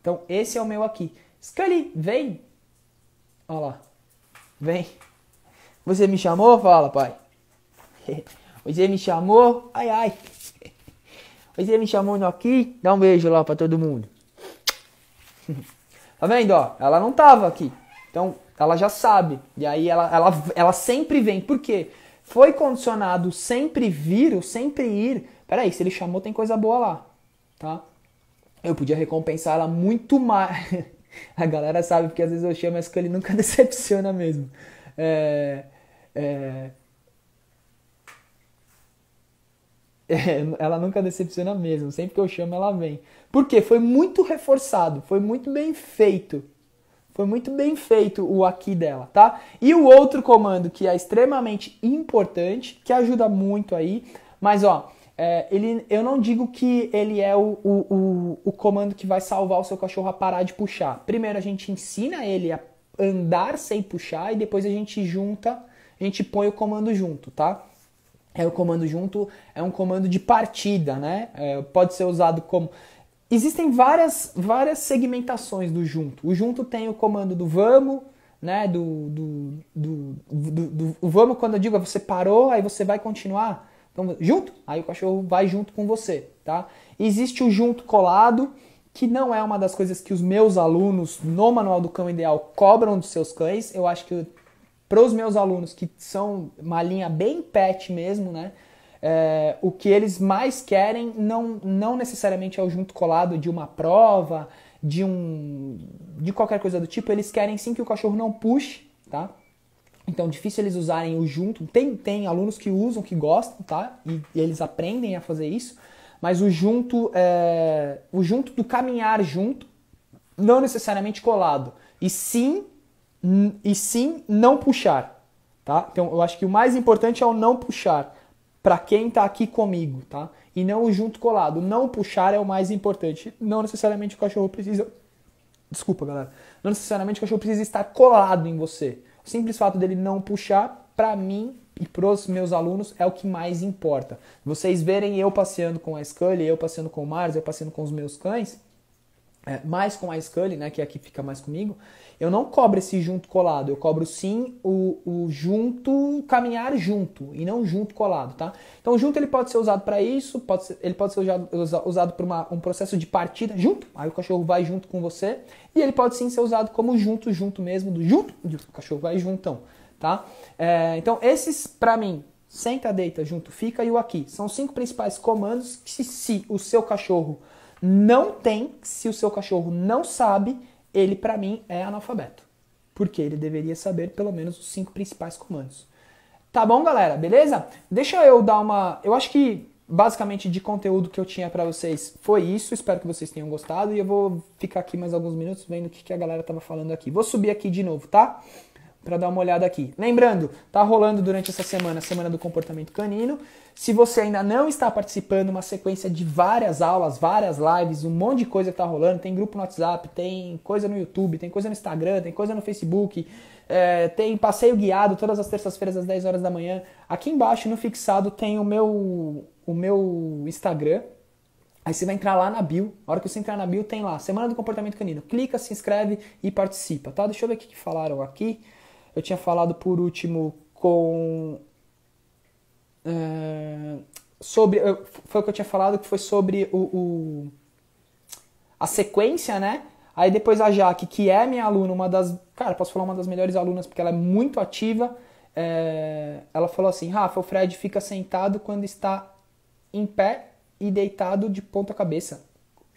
então esse é o meu aqui, Scully, vem, olha lá, vem, você me chamou, fala pai, [laughs] você me chamou, ai ai mas ele me chamando aqui. Dá um beijo lá pra todo mundo. [laughs] tá vendo, ó? Ela não tava aqui. Então, ela já sabe. E aí ela, ela, ela sempre vem. Por quê? Foi condicionado sempre vir ou sempre ir. Peraí, se ele chamou, tem coisa boa lá. Tá? Eu podia recompensar ela muito mais. [laughs] A galera sabe porque às vezes eu chamo, mas que ele nunca [laughs] decepciona mesmo. É, é, É, ela nunca decepciona mesmo. Sempre que eu chamo, ela vem. Porque foi muito reforçado, foi muito bem feito. Foi muito bem feito o aqui dela, tá? E o outro comando que é extremamente importante, que ajuda muito aí, mas ó, é, ele, eu não digo que ele é o, o, o, o comando que vai salvar o seu cachorro a parar de puxar. Primeiro a gente ensina ele a andar sem puxar e depois a gente junta, a gente põe o comando junto, tá? É o comando junto é um comando de partida, né? É, pode ser usado como existem várias várias segmentações do junto. O junto tem o comando do vamos, né? Do do, do, do, do vamos quando eu digo é você parou, aí você vai continuar. Então junto, aí o cachorro vai junto com você, tá? Existe o junto colado que não é uma das coisas que os meus alunos no Manual do Cão Ideal cobram dos seus cães. Eu acho que para os meus alunos que são uma linha bem pet mesmo, né? É, o que eles mais querem não, não necessariamente é o junto colado de uma prova, de um de qualquer coisa do tipo, eles querem sim que o cachorro não puxe, tá? Então, difícil eles usarem o junto. Tem, tem alunos que usam, que gostam, tá? E, e eles aprendem a fazer isso. Mas o junto, é, o junto do caminhar junto, não necessariamente colado. E sim e sim não puxar, tá? Então eu acho que o mais importante é o não puxar para quem está aqui comigo, tá? E não o junto colado. Não puxar é o mais importante. Não necessariamente o cachorro precisa Desculpa, galera. Não necessariamente o cachorro precisa estar colado em você. O simples fato dele não puxar, para mim e pros meus alunos, é o que mais importa. Vocês verem eu passeando com a Scully, eu passeando com o Mars, eu passeando com os meus cães, é, mais com a Scully, né, que é a que fica mais comigo, eu não cobro esse junto colado, eu cobro sim o, o junto caminhar junto e não junto colado, tá? Então junto ele pode ser usado para isso, pode ser, ele pode ser usado, usado para um processo de partida junto, aí o cachorro vai junto com você, e ele pode sim ser usado como junto, junto mesmo, do junto, o cachorro vai juntão, tá? É, então esses, para mim, senta, deita, junto, fica e o aqui, são cinco principais comandos que se, se o seu cachorro não tem, se o seu cachorro não sabe, ele para mim é analfabeto, porque ele deveria saber pelo menos os cinco principais comandos. Tá bom, galera? Beleza? Deixa eu dar uma, eu acho que basicamente de conteúdo que eu tinha para vocês foi isso. Espero que vocês tenham gostado e eu vou ficar aqui mais alguns minutos vendo o que, que a galera tava falando aqui. Vou subir aqui de novo, tá? para dar uma olhada aqui. Lembrando, tá rolando durante essa semana a Semana do Comportamento Canino. Se você ainda não está participando, uma sequência de várias aulas, várias lives, um monte de coisa que tá rolando. Tem grupo no WhatsApp, tem coisa no YouTube, tem coisa no Instagram, tem coisa no Facebook, é, tem passeio guiado todas as terças-feiras às 10 horas da manhã. Aqui embaixo, no fixado, tem o meu, o meu Instagram, Aí você vai entrar lá na bio. A hora que você entrar na bio, tem lá Semana do Comportamento Canino. Clica, se inscreve e participa, tá? Deixa eu ver o que falaram aqui. Eu tinha falado por último com. É, sobre. Foi o que eu tinha falado que foi sobre o, o a sequência, né? Aí depois a Jaque, que é minha aluna, uma das. Cara, posso falar uma das melhores alunas, porque ela é muito ativa. É, ela falou assim: Rafa, o Fred fica sentado quando está em pé e deitado de ponta cabeça.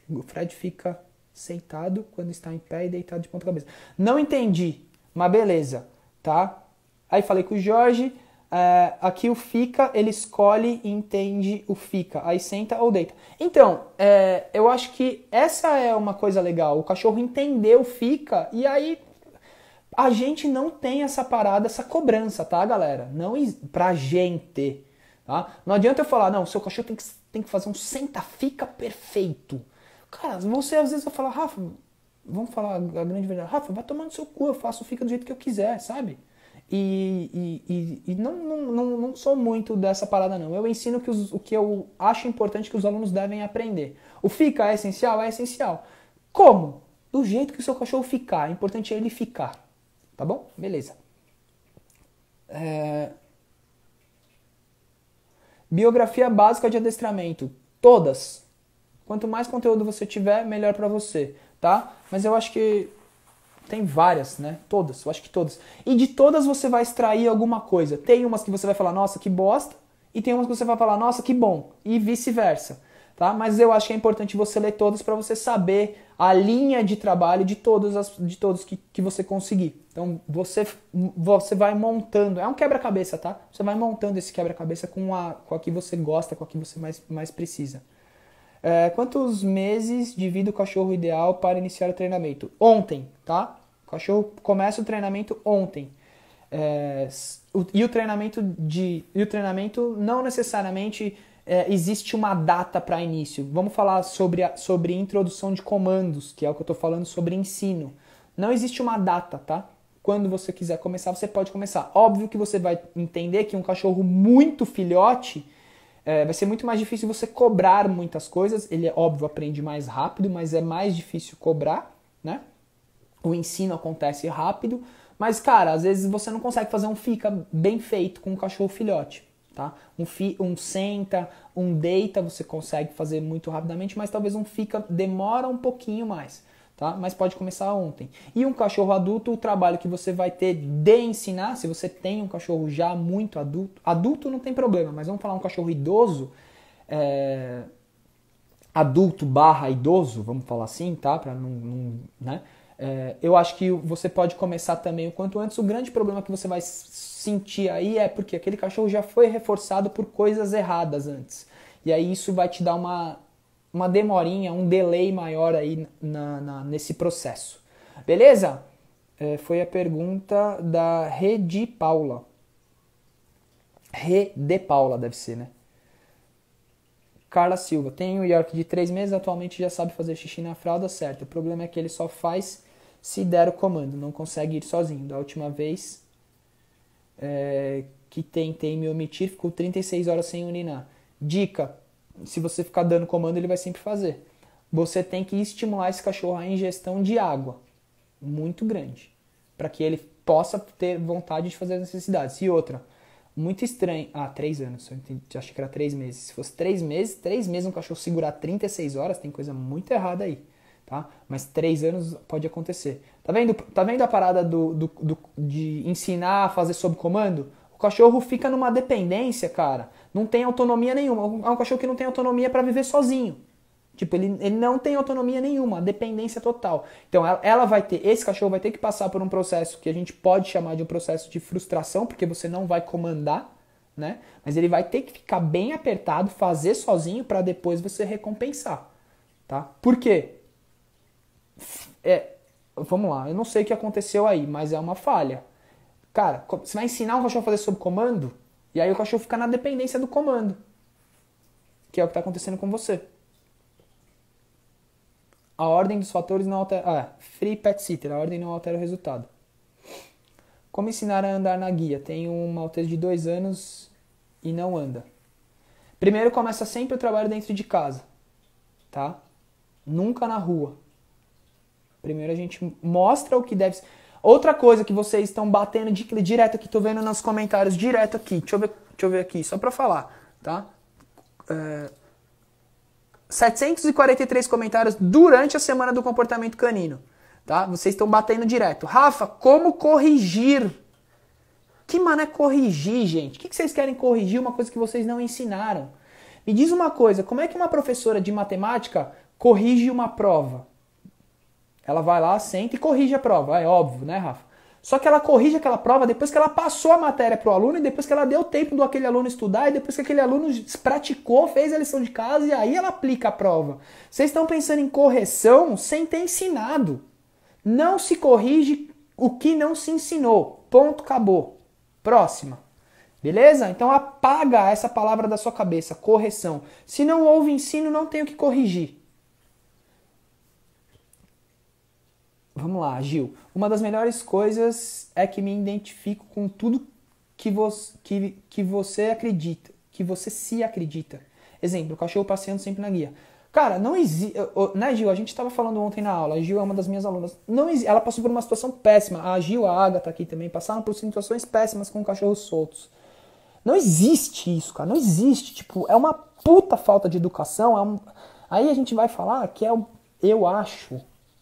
O Fred fica sentado quando está em pé e deitado de ponta cabeça. Não entendi, mas beleza tá? Aí falei com o Jorge, é, aqui o fica, ele escolhe e entende o fica, aí senta ou deita. Então, é, eu acho que essa é uma coisa legal, o cachorro entendeu, fica, e aí a gente não tem essa parada, essa cobrança, tá, galera? Não pra gente, tá? Não adianta eu falar, não, seu cachorro tem que, tem que fazer um senta-fica perfeito. Cara, você às vezes vai falar, Rafa, vamos falar a grande verdade, Rafa, vai tomando seu cu, eu faço fica do jeito que eu quiser, sabe? E, e, e, e não, não, não, não, sou muito dessa parada, não. Eu ensino que os, o que eu acho importante que os alunos devem aprender. O fica é essencial? É essencial. Como? Do jeito que o seu cachorro ficar. O é importante é ele ficar. Tá bom? Beleza. É... Biografia básica de adestramento. Todas. Quanto mais conteúdo você tiver, melhor para você, tá? Mas eu acho que tem várias, né? Todas, eu acho que todas. E de todas você vai extrair alguma coisa. Tem umas que você vai falar, nossa, que bosta, e tem umas que você vai falar, nossa, que bom, e vice-versa, tá? Mas eu acho que é importante você ler todas para você saber a linha de trabalho de todas as, de todos que, que você conseguir. Então você você vai montando, é um quebra-cabeça, tá? Você vai montando esse quebra-cabeça com a com a que você gosta, com a que você mais mais precisa. É, quantos meses divide o cachorro ideal para iniciar o treinamento? Ontem, tá? O cachorro começa o treinamento ontem. É, e o treinamento de e o treinamento não necessariamente é, existe uma data para início. Vamos falar sobre a, sobre introdução de comandos, que é o que eu estou falando sobre ensino. Não existe uma data, tá? Quando você quiser começar, você pode começar. Óbvio que você vai entender que um cachorro muito filhote é, vai ser muito mais difícil você cobrar muitas coisas. Ele, é óbvio, aprende mais rápido, mas é mais difícil cobrar, né? O ensino acontece rápido. Mas, cara, às vezes você não consegue fazer um fica bem feito com um cachorro filhote, tá? Um, fi, um senta, um deita você consegue fazer muito rapidamente, mas talvez um fica demora um pouquinho mais tá? Mas pode começar ontem. E um cachorro adulto, o trabalho que você vai ter de ensinar, se você tem um cachorro já muito adulto, adulto não tem problema, mas vamos falar um cachorro idoso, é, adulto barra idoso, vamos falar assim, tá? Para não, não, né? É, eu acho que você pode começar também o quanto antes. O grande problema que você vai sentir aí é porque aquele cachorro já foi reforçado por coisas erradas antes. E aí isso vai te dar uma uma demorinha, um delay maior aí na, na nesse processo. Beleza? É, foi a pergunta da Redi Paula. Rede Paula deve ser, né? Carla Silva, tem um York de três meses, atualmente já sabe fazer xixi na fralda, certo. O problema é que ele só faz se der o comando, não consegue ir sozinho. Da última vez é, que tentei me omitir, ficou 36 horas sem urinar. Dica, se você ficar dando comando, ele vai sempre fazer. Você tem que estimular esse cachorro à ingestão de água muito grande, para que ele possa ter vontade de fazer as necessidades. E outra, muito estranho. Ah, três anos, eu entendi, achei que era três meses. Se fosse três meses, três meses um cachorro segurar 36 horas, tem coisa muito errada aí, tá? Mas três anos pode acontecer. Tá vendo, tá vendo a parada do, do, do de ensinar a fazer sob comando? O cachorro fica numa dependência, cara não tem autonomia nenhuma. É um cachorro que não tem autonomia para viver sozinho. Tipo, ele, ele não tem autonomia nenhuma, dependência total. Então, ela, ela, vai ter, esse cachorro vai ter que passar por um processo que a gente pode chamar de um processo de frustração, porque você não vai comandar, né? Mas ele vai ter que ficar bem apertado, fazer sozinho para depois você recompensar, tá? Por quê? É, vamos lá, eu não sei o que aconteceu aí, mas é uma falha. Cara, você vai ensinar um cachorro a fazer sob comando? E aí o cachorro fica na dependência do comando, que é o que está acontecendo com você. A ordem dos fatores não altera. Ah, free pet sitter, a ordem não altera o resultado. Como ensinar a andar na guia? Tem um maltese de dois anos e não anda. Primeiro começa sempre o trabalho dentro de casa, tá? Nunca na rua. Primeiro a gente mostra o que deve ser. Outra coisa que vocês estão batendo de direto aqui, tô vendo nos comentários direto aqui. Deixa eu ver, deixa eu ver aqui, só pra falar, tá? É, 743 comentários durante a semana do comportamento canino, tá? Vocês estão batendo direto. Rafa, como corrigir? Que mané corrigir, gente? O que, que vocês querem corrigir uma coisa que vocês não ensinaram? Me diz uma coisa, como é que uma professora de matemática corrige uma prova? Ela vai lá, senta e corrige a prova, é óbvio, né, Rafa? Só que ela corrige aquela prova depois que ela passou a matéria para o aluno e depois que ela deu tempo do aquele aluno estudar e depois que aquele aluno praticou, fez a lição de casa e aí ela aplica a prova. Vocês estão pensando em correção sem ter ensinado. Não se corrige o que não se ensinou. Ponto, acabou. Próxima. Beleza? Então apaga essa palavra da sua cabeça, correção. Se não houve ensino, não tem o que corrigir. Vamos lá, Gil. Uma das melhores coisas é que me identifico com tudo que, vo que, que você acredita, que você se acredita. Exemplo, cachorro passeando sempre na guia. Cara, não existe. Né, Gil? A gente estava falando ontem na aula. A Gil é uma das minhas alunas. Não exi... Ela passou por uma situação péssima. A Gil, a Agatha tá aqui também passaram por situações péssimas com cachorros soltos. Não existe isso, cara. Não existe. Tipo, é uma puta falta de educação. É um... Aí a gente vai falar que é. Eu acho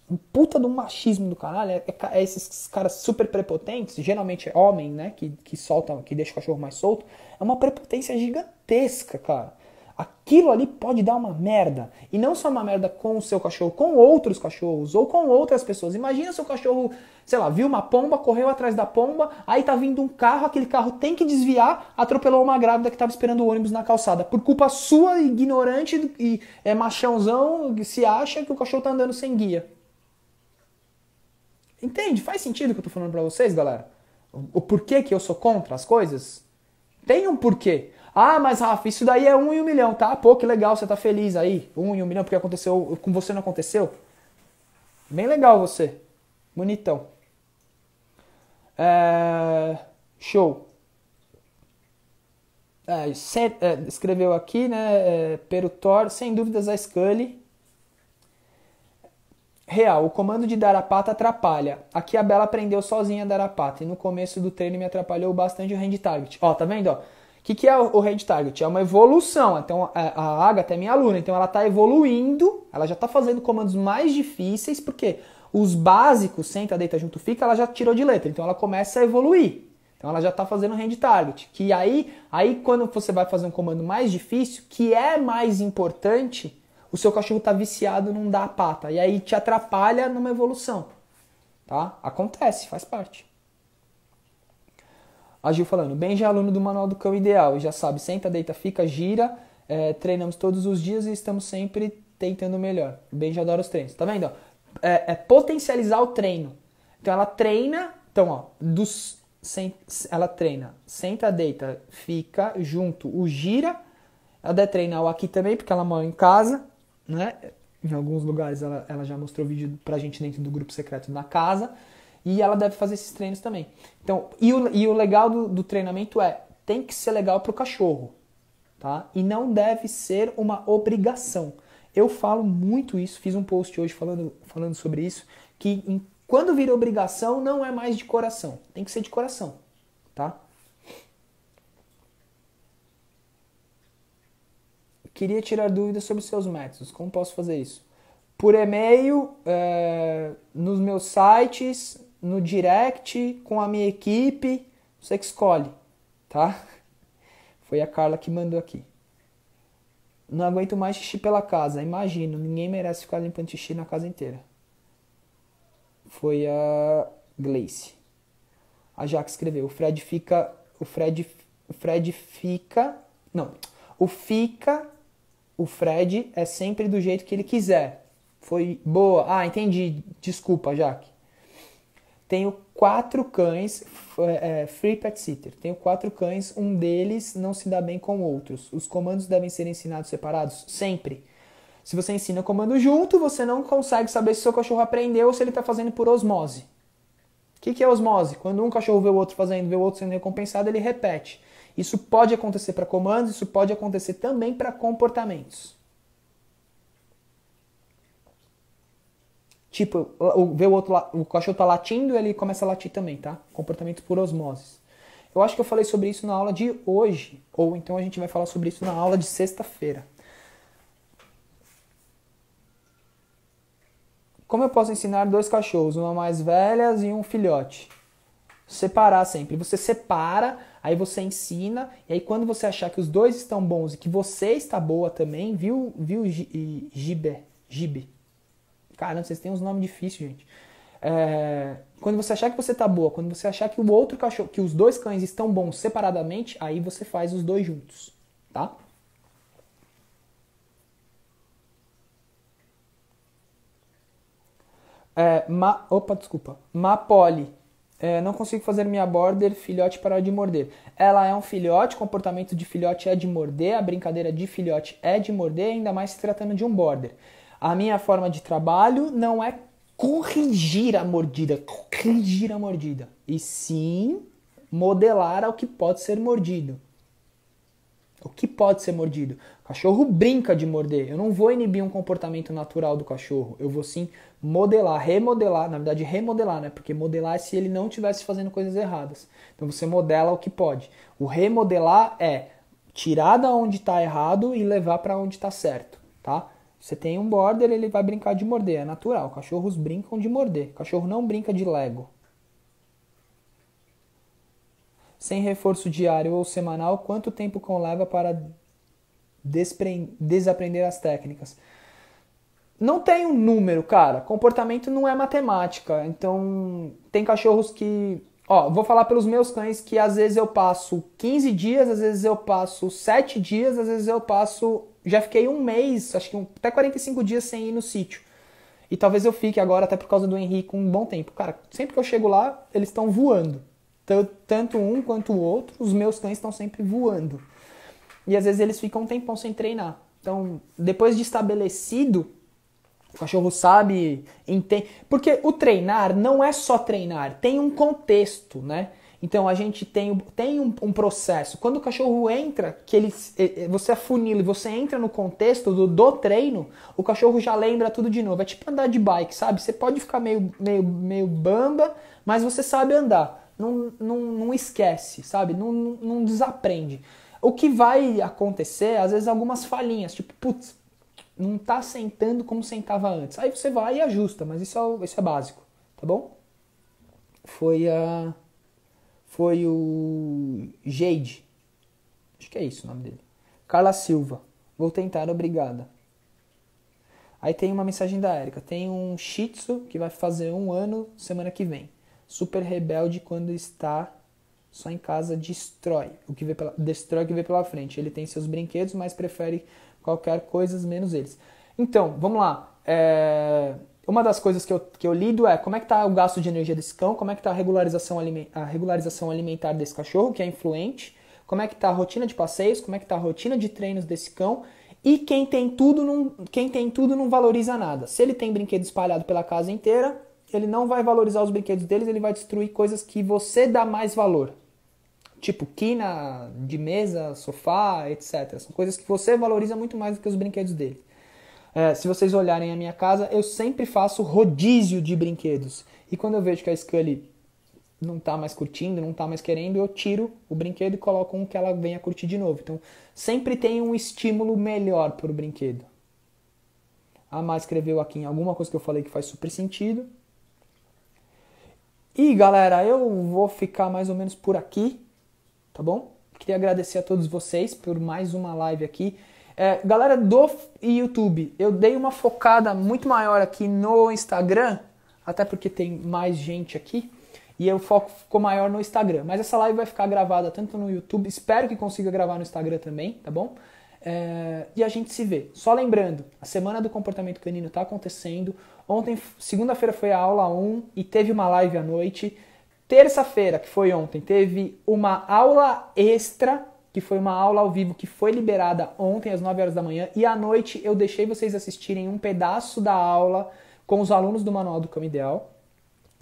um puta do machismo do caralho. É, é, é, esses caras super prepotentes, geralmente é homem, né? Que, que soltam, que deixa o cachorro mais solto. É uma prepotência gigantesca, cara. Aquilo ali pode dar uma merda. E não só uma merda com o seu cachorro, com outros cachorros ou com outras pessoas. Imagina seu cachorro, sei lá, viu uma pomba, correu atrás da pomba, aí tá vindo um carro, aquele carro tem que desviar, atropelou uma grávida que tava esperando o ônibus na calçada. Por culpa sua, ignorante e é, machãozão, se acha que o cachorro tá andando sem guia. Entende? Faz sentido o que eu tô falando pra vocês, galera? O porquê que eu sou contra as coisas? Tem um porquê. Ah, mas Rafa, isso daí é um em um milhão, tá? Pô, que legal, você tá feliz aí. Um em um milhão, porque aconteceu, com você não aconteceu. Bem legal você. Bonitão. É... Show. É, é escreveu aqui, né? É, Perutor, sem dúvidas a Scully Real, o comando de dar a pata atrapalha. Aqui a Bela aprendeu sozinha a dar a pata e no começo do treino me atrapalhou bastante o hand target. Ó, tá vendo? O que, que é o hand target? É uma evolução. Então a, a Agatha é minha aluna, então ela tá evoluindo, ela já tá fazendo comandos mais difíceis, porque os básicos, senta, deita, junto, fica, ela já tirou de letra. Então ela começa a evoluir. Então ela já tá fazendo hand target. Que aí, aí quando você vai fazer um comando mais difícil, que é mais importante o seu cachorro está viciado não dá a pata. E aí te atrapalha numa evolução. Tá? Acontece, faz parte. A Gil falando, bem já é aluno do Manual do Cão Ideal, já sabe, senta, deita, fica, gira, é, treinamos todos os dias e estamos sempre tentando melhor. Bem já adora os treinos, tá vendo? É, é potencializar o treino. Então ela treina, então ó, dos, sem, ela treina, senta, deita, fica, junto, o gira, ela deve treinar o aqui também, porque ela mora em casa, né? Em alguns lugares ela, ela já mostrou vídeo pra gente dentro do grupo secreto na casa. E ela deve fazer esses treinos também. Então, e o, e o legal do, do treinamento é, tem que ser legal pro cachorro, tá? E não deve ser uma obrigação. Eu falo muito isso, fiz um post hoje falando, falando sobre isso, que em, quando vira obrigação não é mais de coração, tem que ser de coração, tá? Queria tirar dúvidas sobre seus métodos. Como posso fazer isso? Por e-mail, é, nos meus sites, no direct, com a minha equipe. Você que escolhe, tá? Foi a Carla que mandou aqui. Não aguento mais xixi pela casa. Imagino, ninguém merece ficar limpando xixi na casa inteira. Foi a Gleice. A Jaque escreveu. O Fred fica. O Fred. O Fred fica. Não. O fica o Fred é sempre do jeito que ele quiser. Foi boa. Ah, entendi. Desculpa, Jaque. Tenho quatro cães, é, é, free pet sitter. Tenho quatro cães, um deles não se dá bem com outros. Os comandos devem ser ensinados separados? Sempre. Se você ensina comando junto, você não consegue saber se seu cachorro aprendeu ou se ele está fazendo por osmose. O que, que é osmose? Quando um cachorro vê o outro fazendo, vê o outro sendo recompensado, ele repete. Isso pode acontecer para comandos, isso pode acontecer também para comportamentos. Tipo, o, vê o outro o cachorro está latindo, ele começa a latir também, tá? Comportamento por osmose. Eu acho que eu falei sobre isso na aula de hoje, ou então a gente vai falar sobre isso na aula de sexta-feira. Como eu posso ensinar dois cachorros, uma mais velha e um filhote? Separar sempre. Você separa aí você ensina, e aí quando você achar que os dois estão bons e que você está boa também, viu, viu Gibe? Gibe. Caramba, vocês têm uns nomes difíceis, gente. É, quando você achar que você está boa, quando você achar que o outro cachorro, que os dois cães estão bons separadamente, aí você faz os dois juntos, tá? É, ma, opa, desculpa. Mapoli é, não consigo fazer minha border, filhote parar de morder. Ela é um filhote, comportamento de filhote é de morder, a brincadeira de filhote é de morder, ainda mais se tratando de um border. A minha forma de trabalho não é corrigir a mordida, corrigir a mordida, e sim modelar ao que pode ser mordido. O que pode ser mordido? O cachorro brinca de morder. Eu não vou inibir um comportamento natural do cachorro. Eu vou sim modelar, remodelar, na verdade remodelar, né? Porque modelar é se ele não estivesse fazendo coisas erradas. Então você modela o que pode. O remodelar é tirar da onde está errado e levar para onde está certo, tá? Você tem um border, ele vai brincar de morder, é natural. Cachorros brincam de morder. Cachorro não brinca de Lego. sem reforço diário ou semanal, quanto tempo Con leva para desaprender as técnicas? Não tem um número, cara. Comportamento não é matemática. Então, tem cachorros que. Ó, vou falar pelos meus cães que às vezes eu passo 15 dias, às vezes eu passo 7 dias, às vezes eu passo. Já fiquei um mês, acho que um, até 45 dias sem ir no sítio. E talvez eu fique agora, até por causa do Henrique, um bom tempo. Cara, sempre que eu chego lá, eles estão voando. Então, tanto um quanto o outro, os meus cães estão sempre voando. E às vezes eles ficam um tempão sem treinar. Então, depois de estabelecido, o cachorro sabe, entende. Porque o treinar não é só treinar, tem um contexto, né? Então a gente tem, tem um, um processo. Quando o cachorro entra, que ele, você afunila e você entra no contexto do, do treino, o cachorro já lembra tudo de novo. É tipo andar de bike, sabe? Você pode ficar meio, meio, meio bamba, mas você sabe andar não, não, não esquece, sabe? Não, não desaprende. O que vai acontecer, às vezes, algumas falhinhas, tipo, putz, não tá sentando como sentava antes. Aí você vai e ajusta, mas isso é, isso é básico, tá bom? Foi a. Foi o Jade. Acho que é isso o nome dele. Carla Silva. Vou tentar, obrigada. Aí tem uma mensagem da Erika. Tem um Shih Tzu que vai fazer um ano semana que vem super rebelde quando está só em casa, destrói o que vê pela, destrói o que vê pela frente. Ele tem seus brinquedos, mas prefere qualquer coisa menos eles. Então, vamos lá. É, uma das coisas que eu, que eu lido é como é que está o gasto de energia desse cão, como é que está a regularização, a regularização alimentar desse cachorro, que é influente, como é que está a rotina de passeios, como é que está a rotina de treinos desse cão e quem tem tudo não, quem tem tudo não valoriza nada. Se ele tem brinquedo espalhado pela casa inteira, ele não vai valorizar os brinquedos deles, ele vai destruir coisas que você dá mais valor. Tipo quina de mesa, sofá, etc. São coisas que você valoriza muito mais do que os brinquedos dele. É, se vocês olharem a minha casa, eu sempre faço rodízio de brinquedos. E quando eu vejo que a Scully não está mais curtindo, não está mais querendo, eu tiro o brinquedo e coloco um que ela venha curtir de novo. Então, sempre tem um estímulo melhor para o brinquedo. A Má escreveu aqui em alguma coisa que eu falei que faz super sentido. E galera, eu vou ficar mais ou menos por aqui, tá bom? Queria agradecer a todos vocês por mais uma live aqui. É, galera do YouTube, eu dei uma focada muito maior aqui no Instagram, até porque tem mais gente aqui, e o foco ficou maior no Instagram. Mas essa live vai ficar gravada tanto no YouTube, espero que consiga gravar no Instagram também, tá bom? É, e a gente se vê. Só lembrando, a semana do comportamento canino está acontecendo. Ontem, segunda-feira, foi a aula 1 e teve uma live à noite. Terça-feira, que foi ontem, teve uma aula extra, que foi uma aula ao vivo que foi liberada ontem às 9 horas da manhã. E à noite eu deixei vocês assistirem um pedaço da aula com os alunos do Manual do Cama Ideal.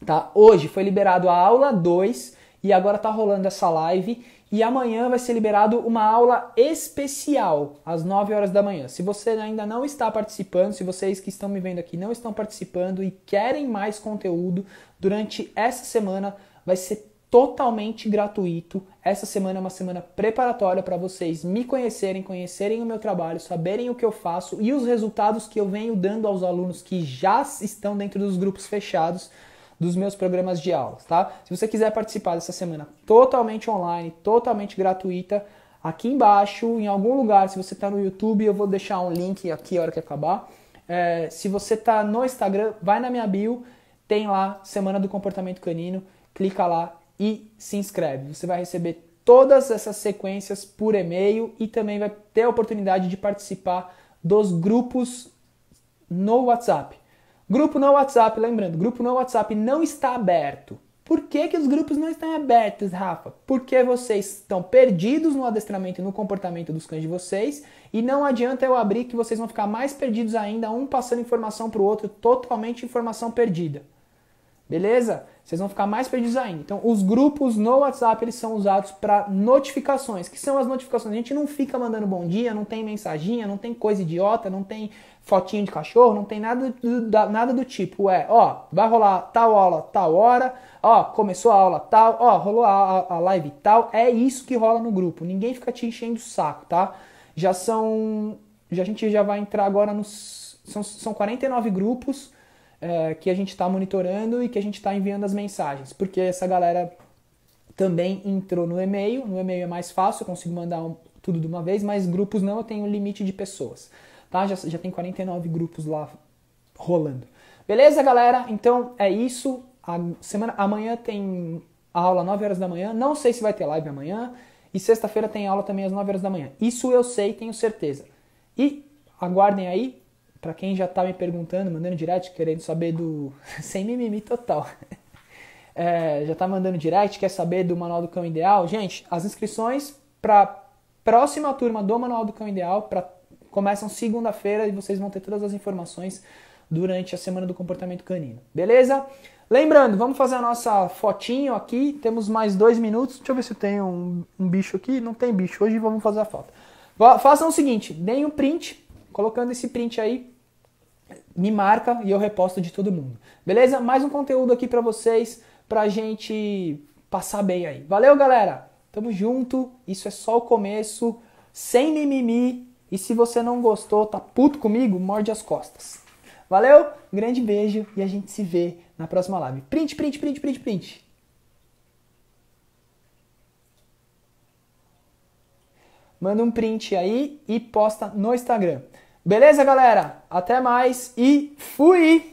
Tá? Hoje foi liberado a aula 2 e agora tá rolando essa live. E amanhã vai ser liberado uma aula especial às 9 horas da manhã. Se você ainda não está participando, se vocês que estão me vendo aqui não estão participando e querem mais conteúdo durante essa semana, vai ser totalmente gratuito. Essa semana é uma semana preparatória para vocês me conhecerem, conhecerem o meu trabalho, saberem o que eu faço e os resultados que eu venho dando aos alunos que já estão dentro dos grupos fechados dos meus programas de aulas, tá? Se você quiser participar dessa semana totalmente online, totalmente gratuita, aqui embaixo, em algum lugar, se você está no YouTube, eu vou deixar um link aqui a hora que acabar. É, se você está no Instagram, vai na minha bio, tem lá Semana do Comportamento Canino, clica lá e se inscreve. Você vai receber todas essas sequências por e-mail e também vai ter a oportunidade de participar dos grupos no WhatsApp. Grupo no WhatsApp, lembrando, grupo no WhatsApp não está aberto. Por que, que os grupos não estão abertos, Rafa? Porque vocês estão perdidos no adestramento e no comportamento dos cães de vocês, e não adianta eu abrir que vocês vão ficar mais perdidos ainda, um passando informação para o outro, totalmente informação perdida. Beleza? Vocês vão ficar mais perdidos ainda. Então, os grupos no WhatsApp, eles são usados para notificações. que são as notificações? A gente não fica mandando bom dia, não tem mensaginha, não tem coisa idiota, não tem fotinho de cachorro, não tem nada do, nada do tipo. É, ó, vai rolar tal aula, tal hora, ó, começou a aula tal, ó, rolou a, a live tal. É isso que rola no grupo. Ninguém fica te enchendo o saco, tá? Já são. Já, a gente já vai entrar agora nos. São, são 49 grupos é, que a gente está monitorando e que a gente está enviando as mensagens, porque essa galera também entrou no e-mail. No e-mail é mais fácil, eu consigo mandar um, tudo de uma vez, mas grupos não, eu tenho um limite de pessoas tá? Já, já tem 49 grupos lá rolando. Beleza, galera? Então é isso. A semana, amanhã tem aula 9 horas da manhã. Não sei se vai ter live amanhã. E sexta-feira tem aula também às 9 horas da manhã. Isso eu sei, tenho certeza. E aguardem aí, para quem já tá me perguntando, mandando direct, querendo saber do. [laughs] Sem mimimi total. [laughs] É, já tá mandando direct, quer saber do Manual do Cão Ideal? Gente, as inscrições para próxima turma do Manual do Cão Ideal, para começam segunda-feira e vocês vão ter todas as informações durante a semana do comportamento canino. Beleza? Lembrando, vamos fazer a nossa fotinho aqui. Temos mais dois minutos. Deixa eu ver se tem um, um bicho aqui. Não tem bicho. Hoje vamos fazer a foto. Façam o seguinte: deem um print. Colocando esse print aí, me marca e eu reposto de todo mundo. Beleza? Mais um conteúdo aqui para vocês, pra gente passar bem aí. Valeu, galera! Tamo junto. Isso é só o começo. Sem mimimi e se você não gostou, tá puto comigo, morde as costas. Valeu, grande beijo e a gente se vê na próxima live. Print, print, print, print, print. Manda um print aí e posta no Instagram. Beleza, galera? Até mais e fui!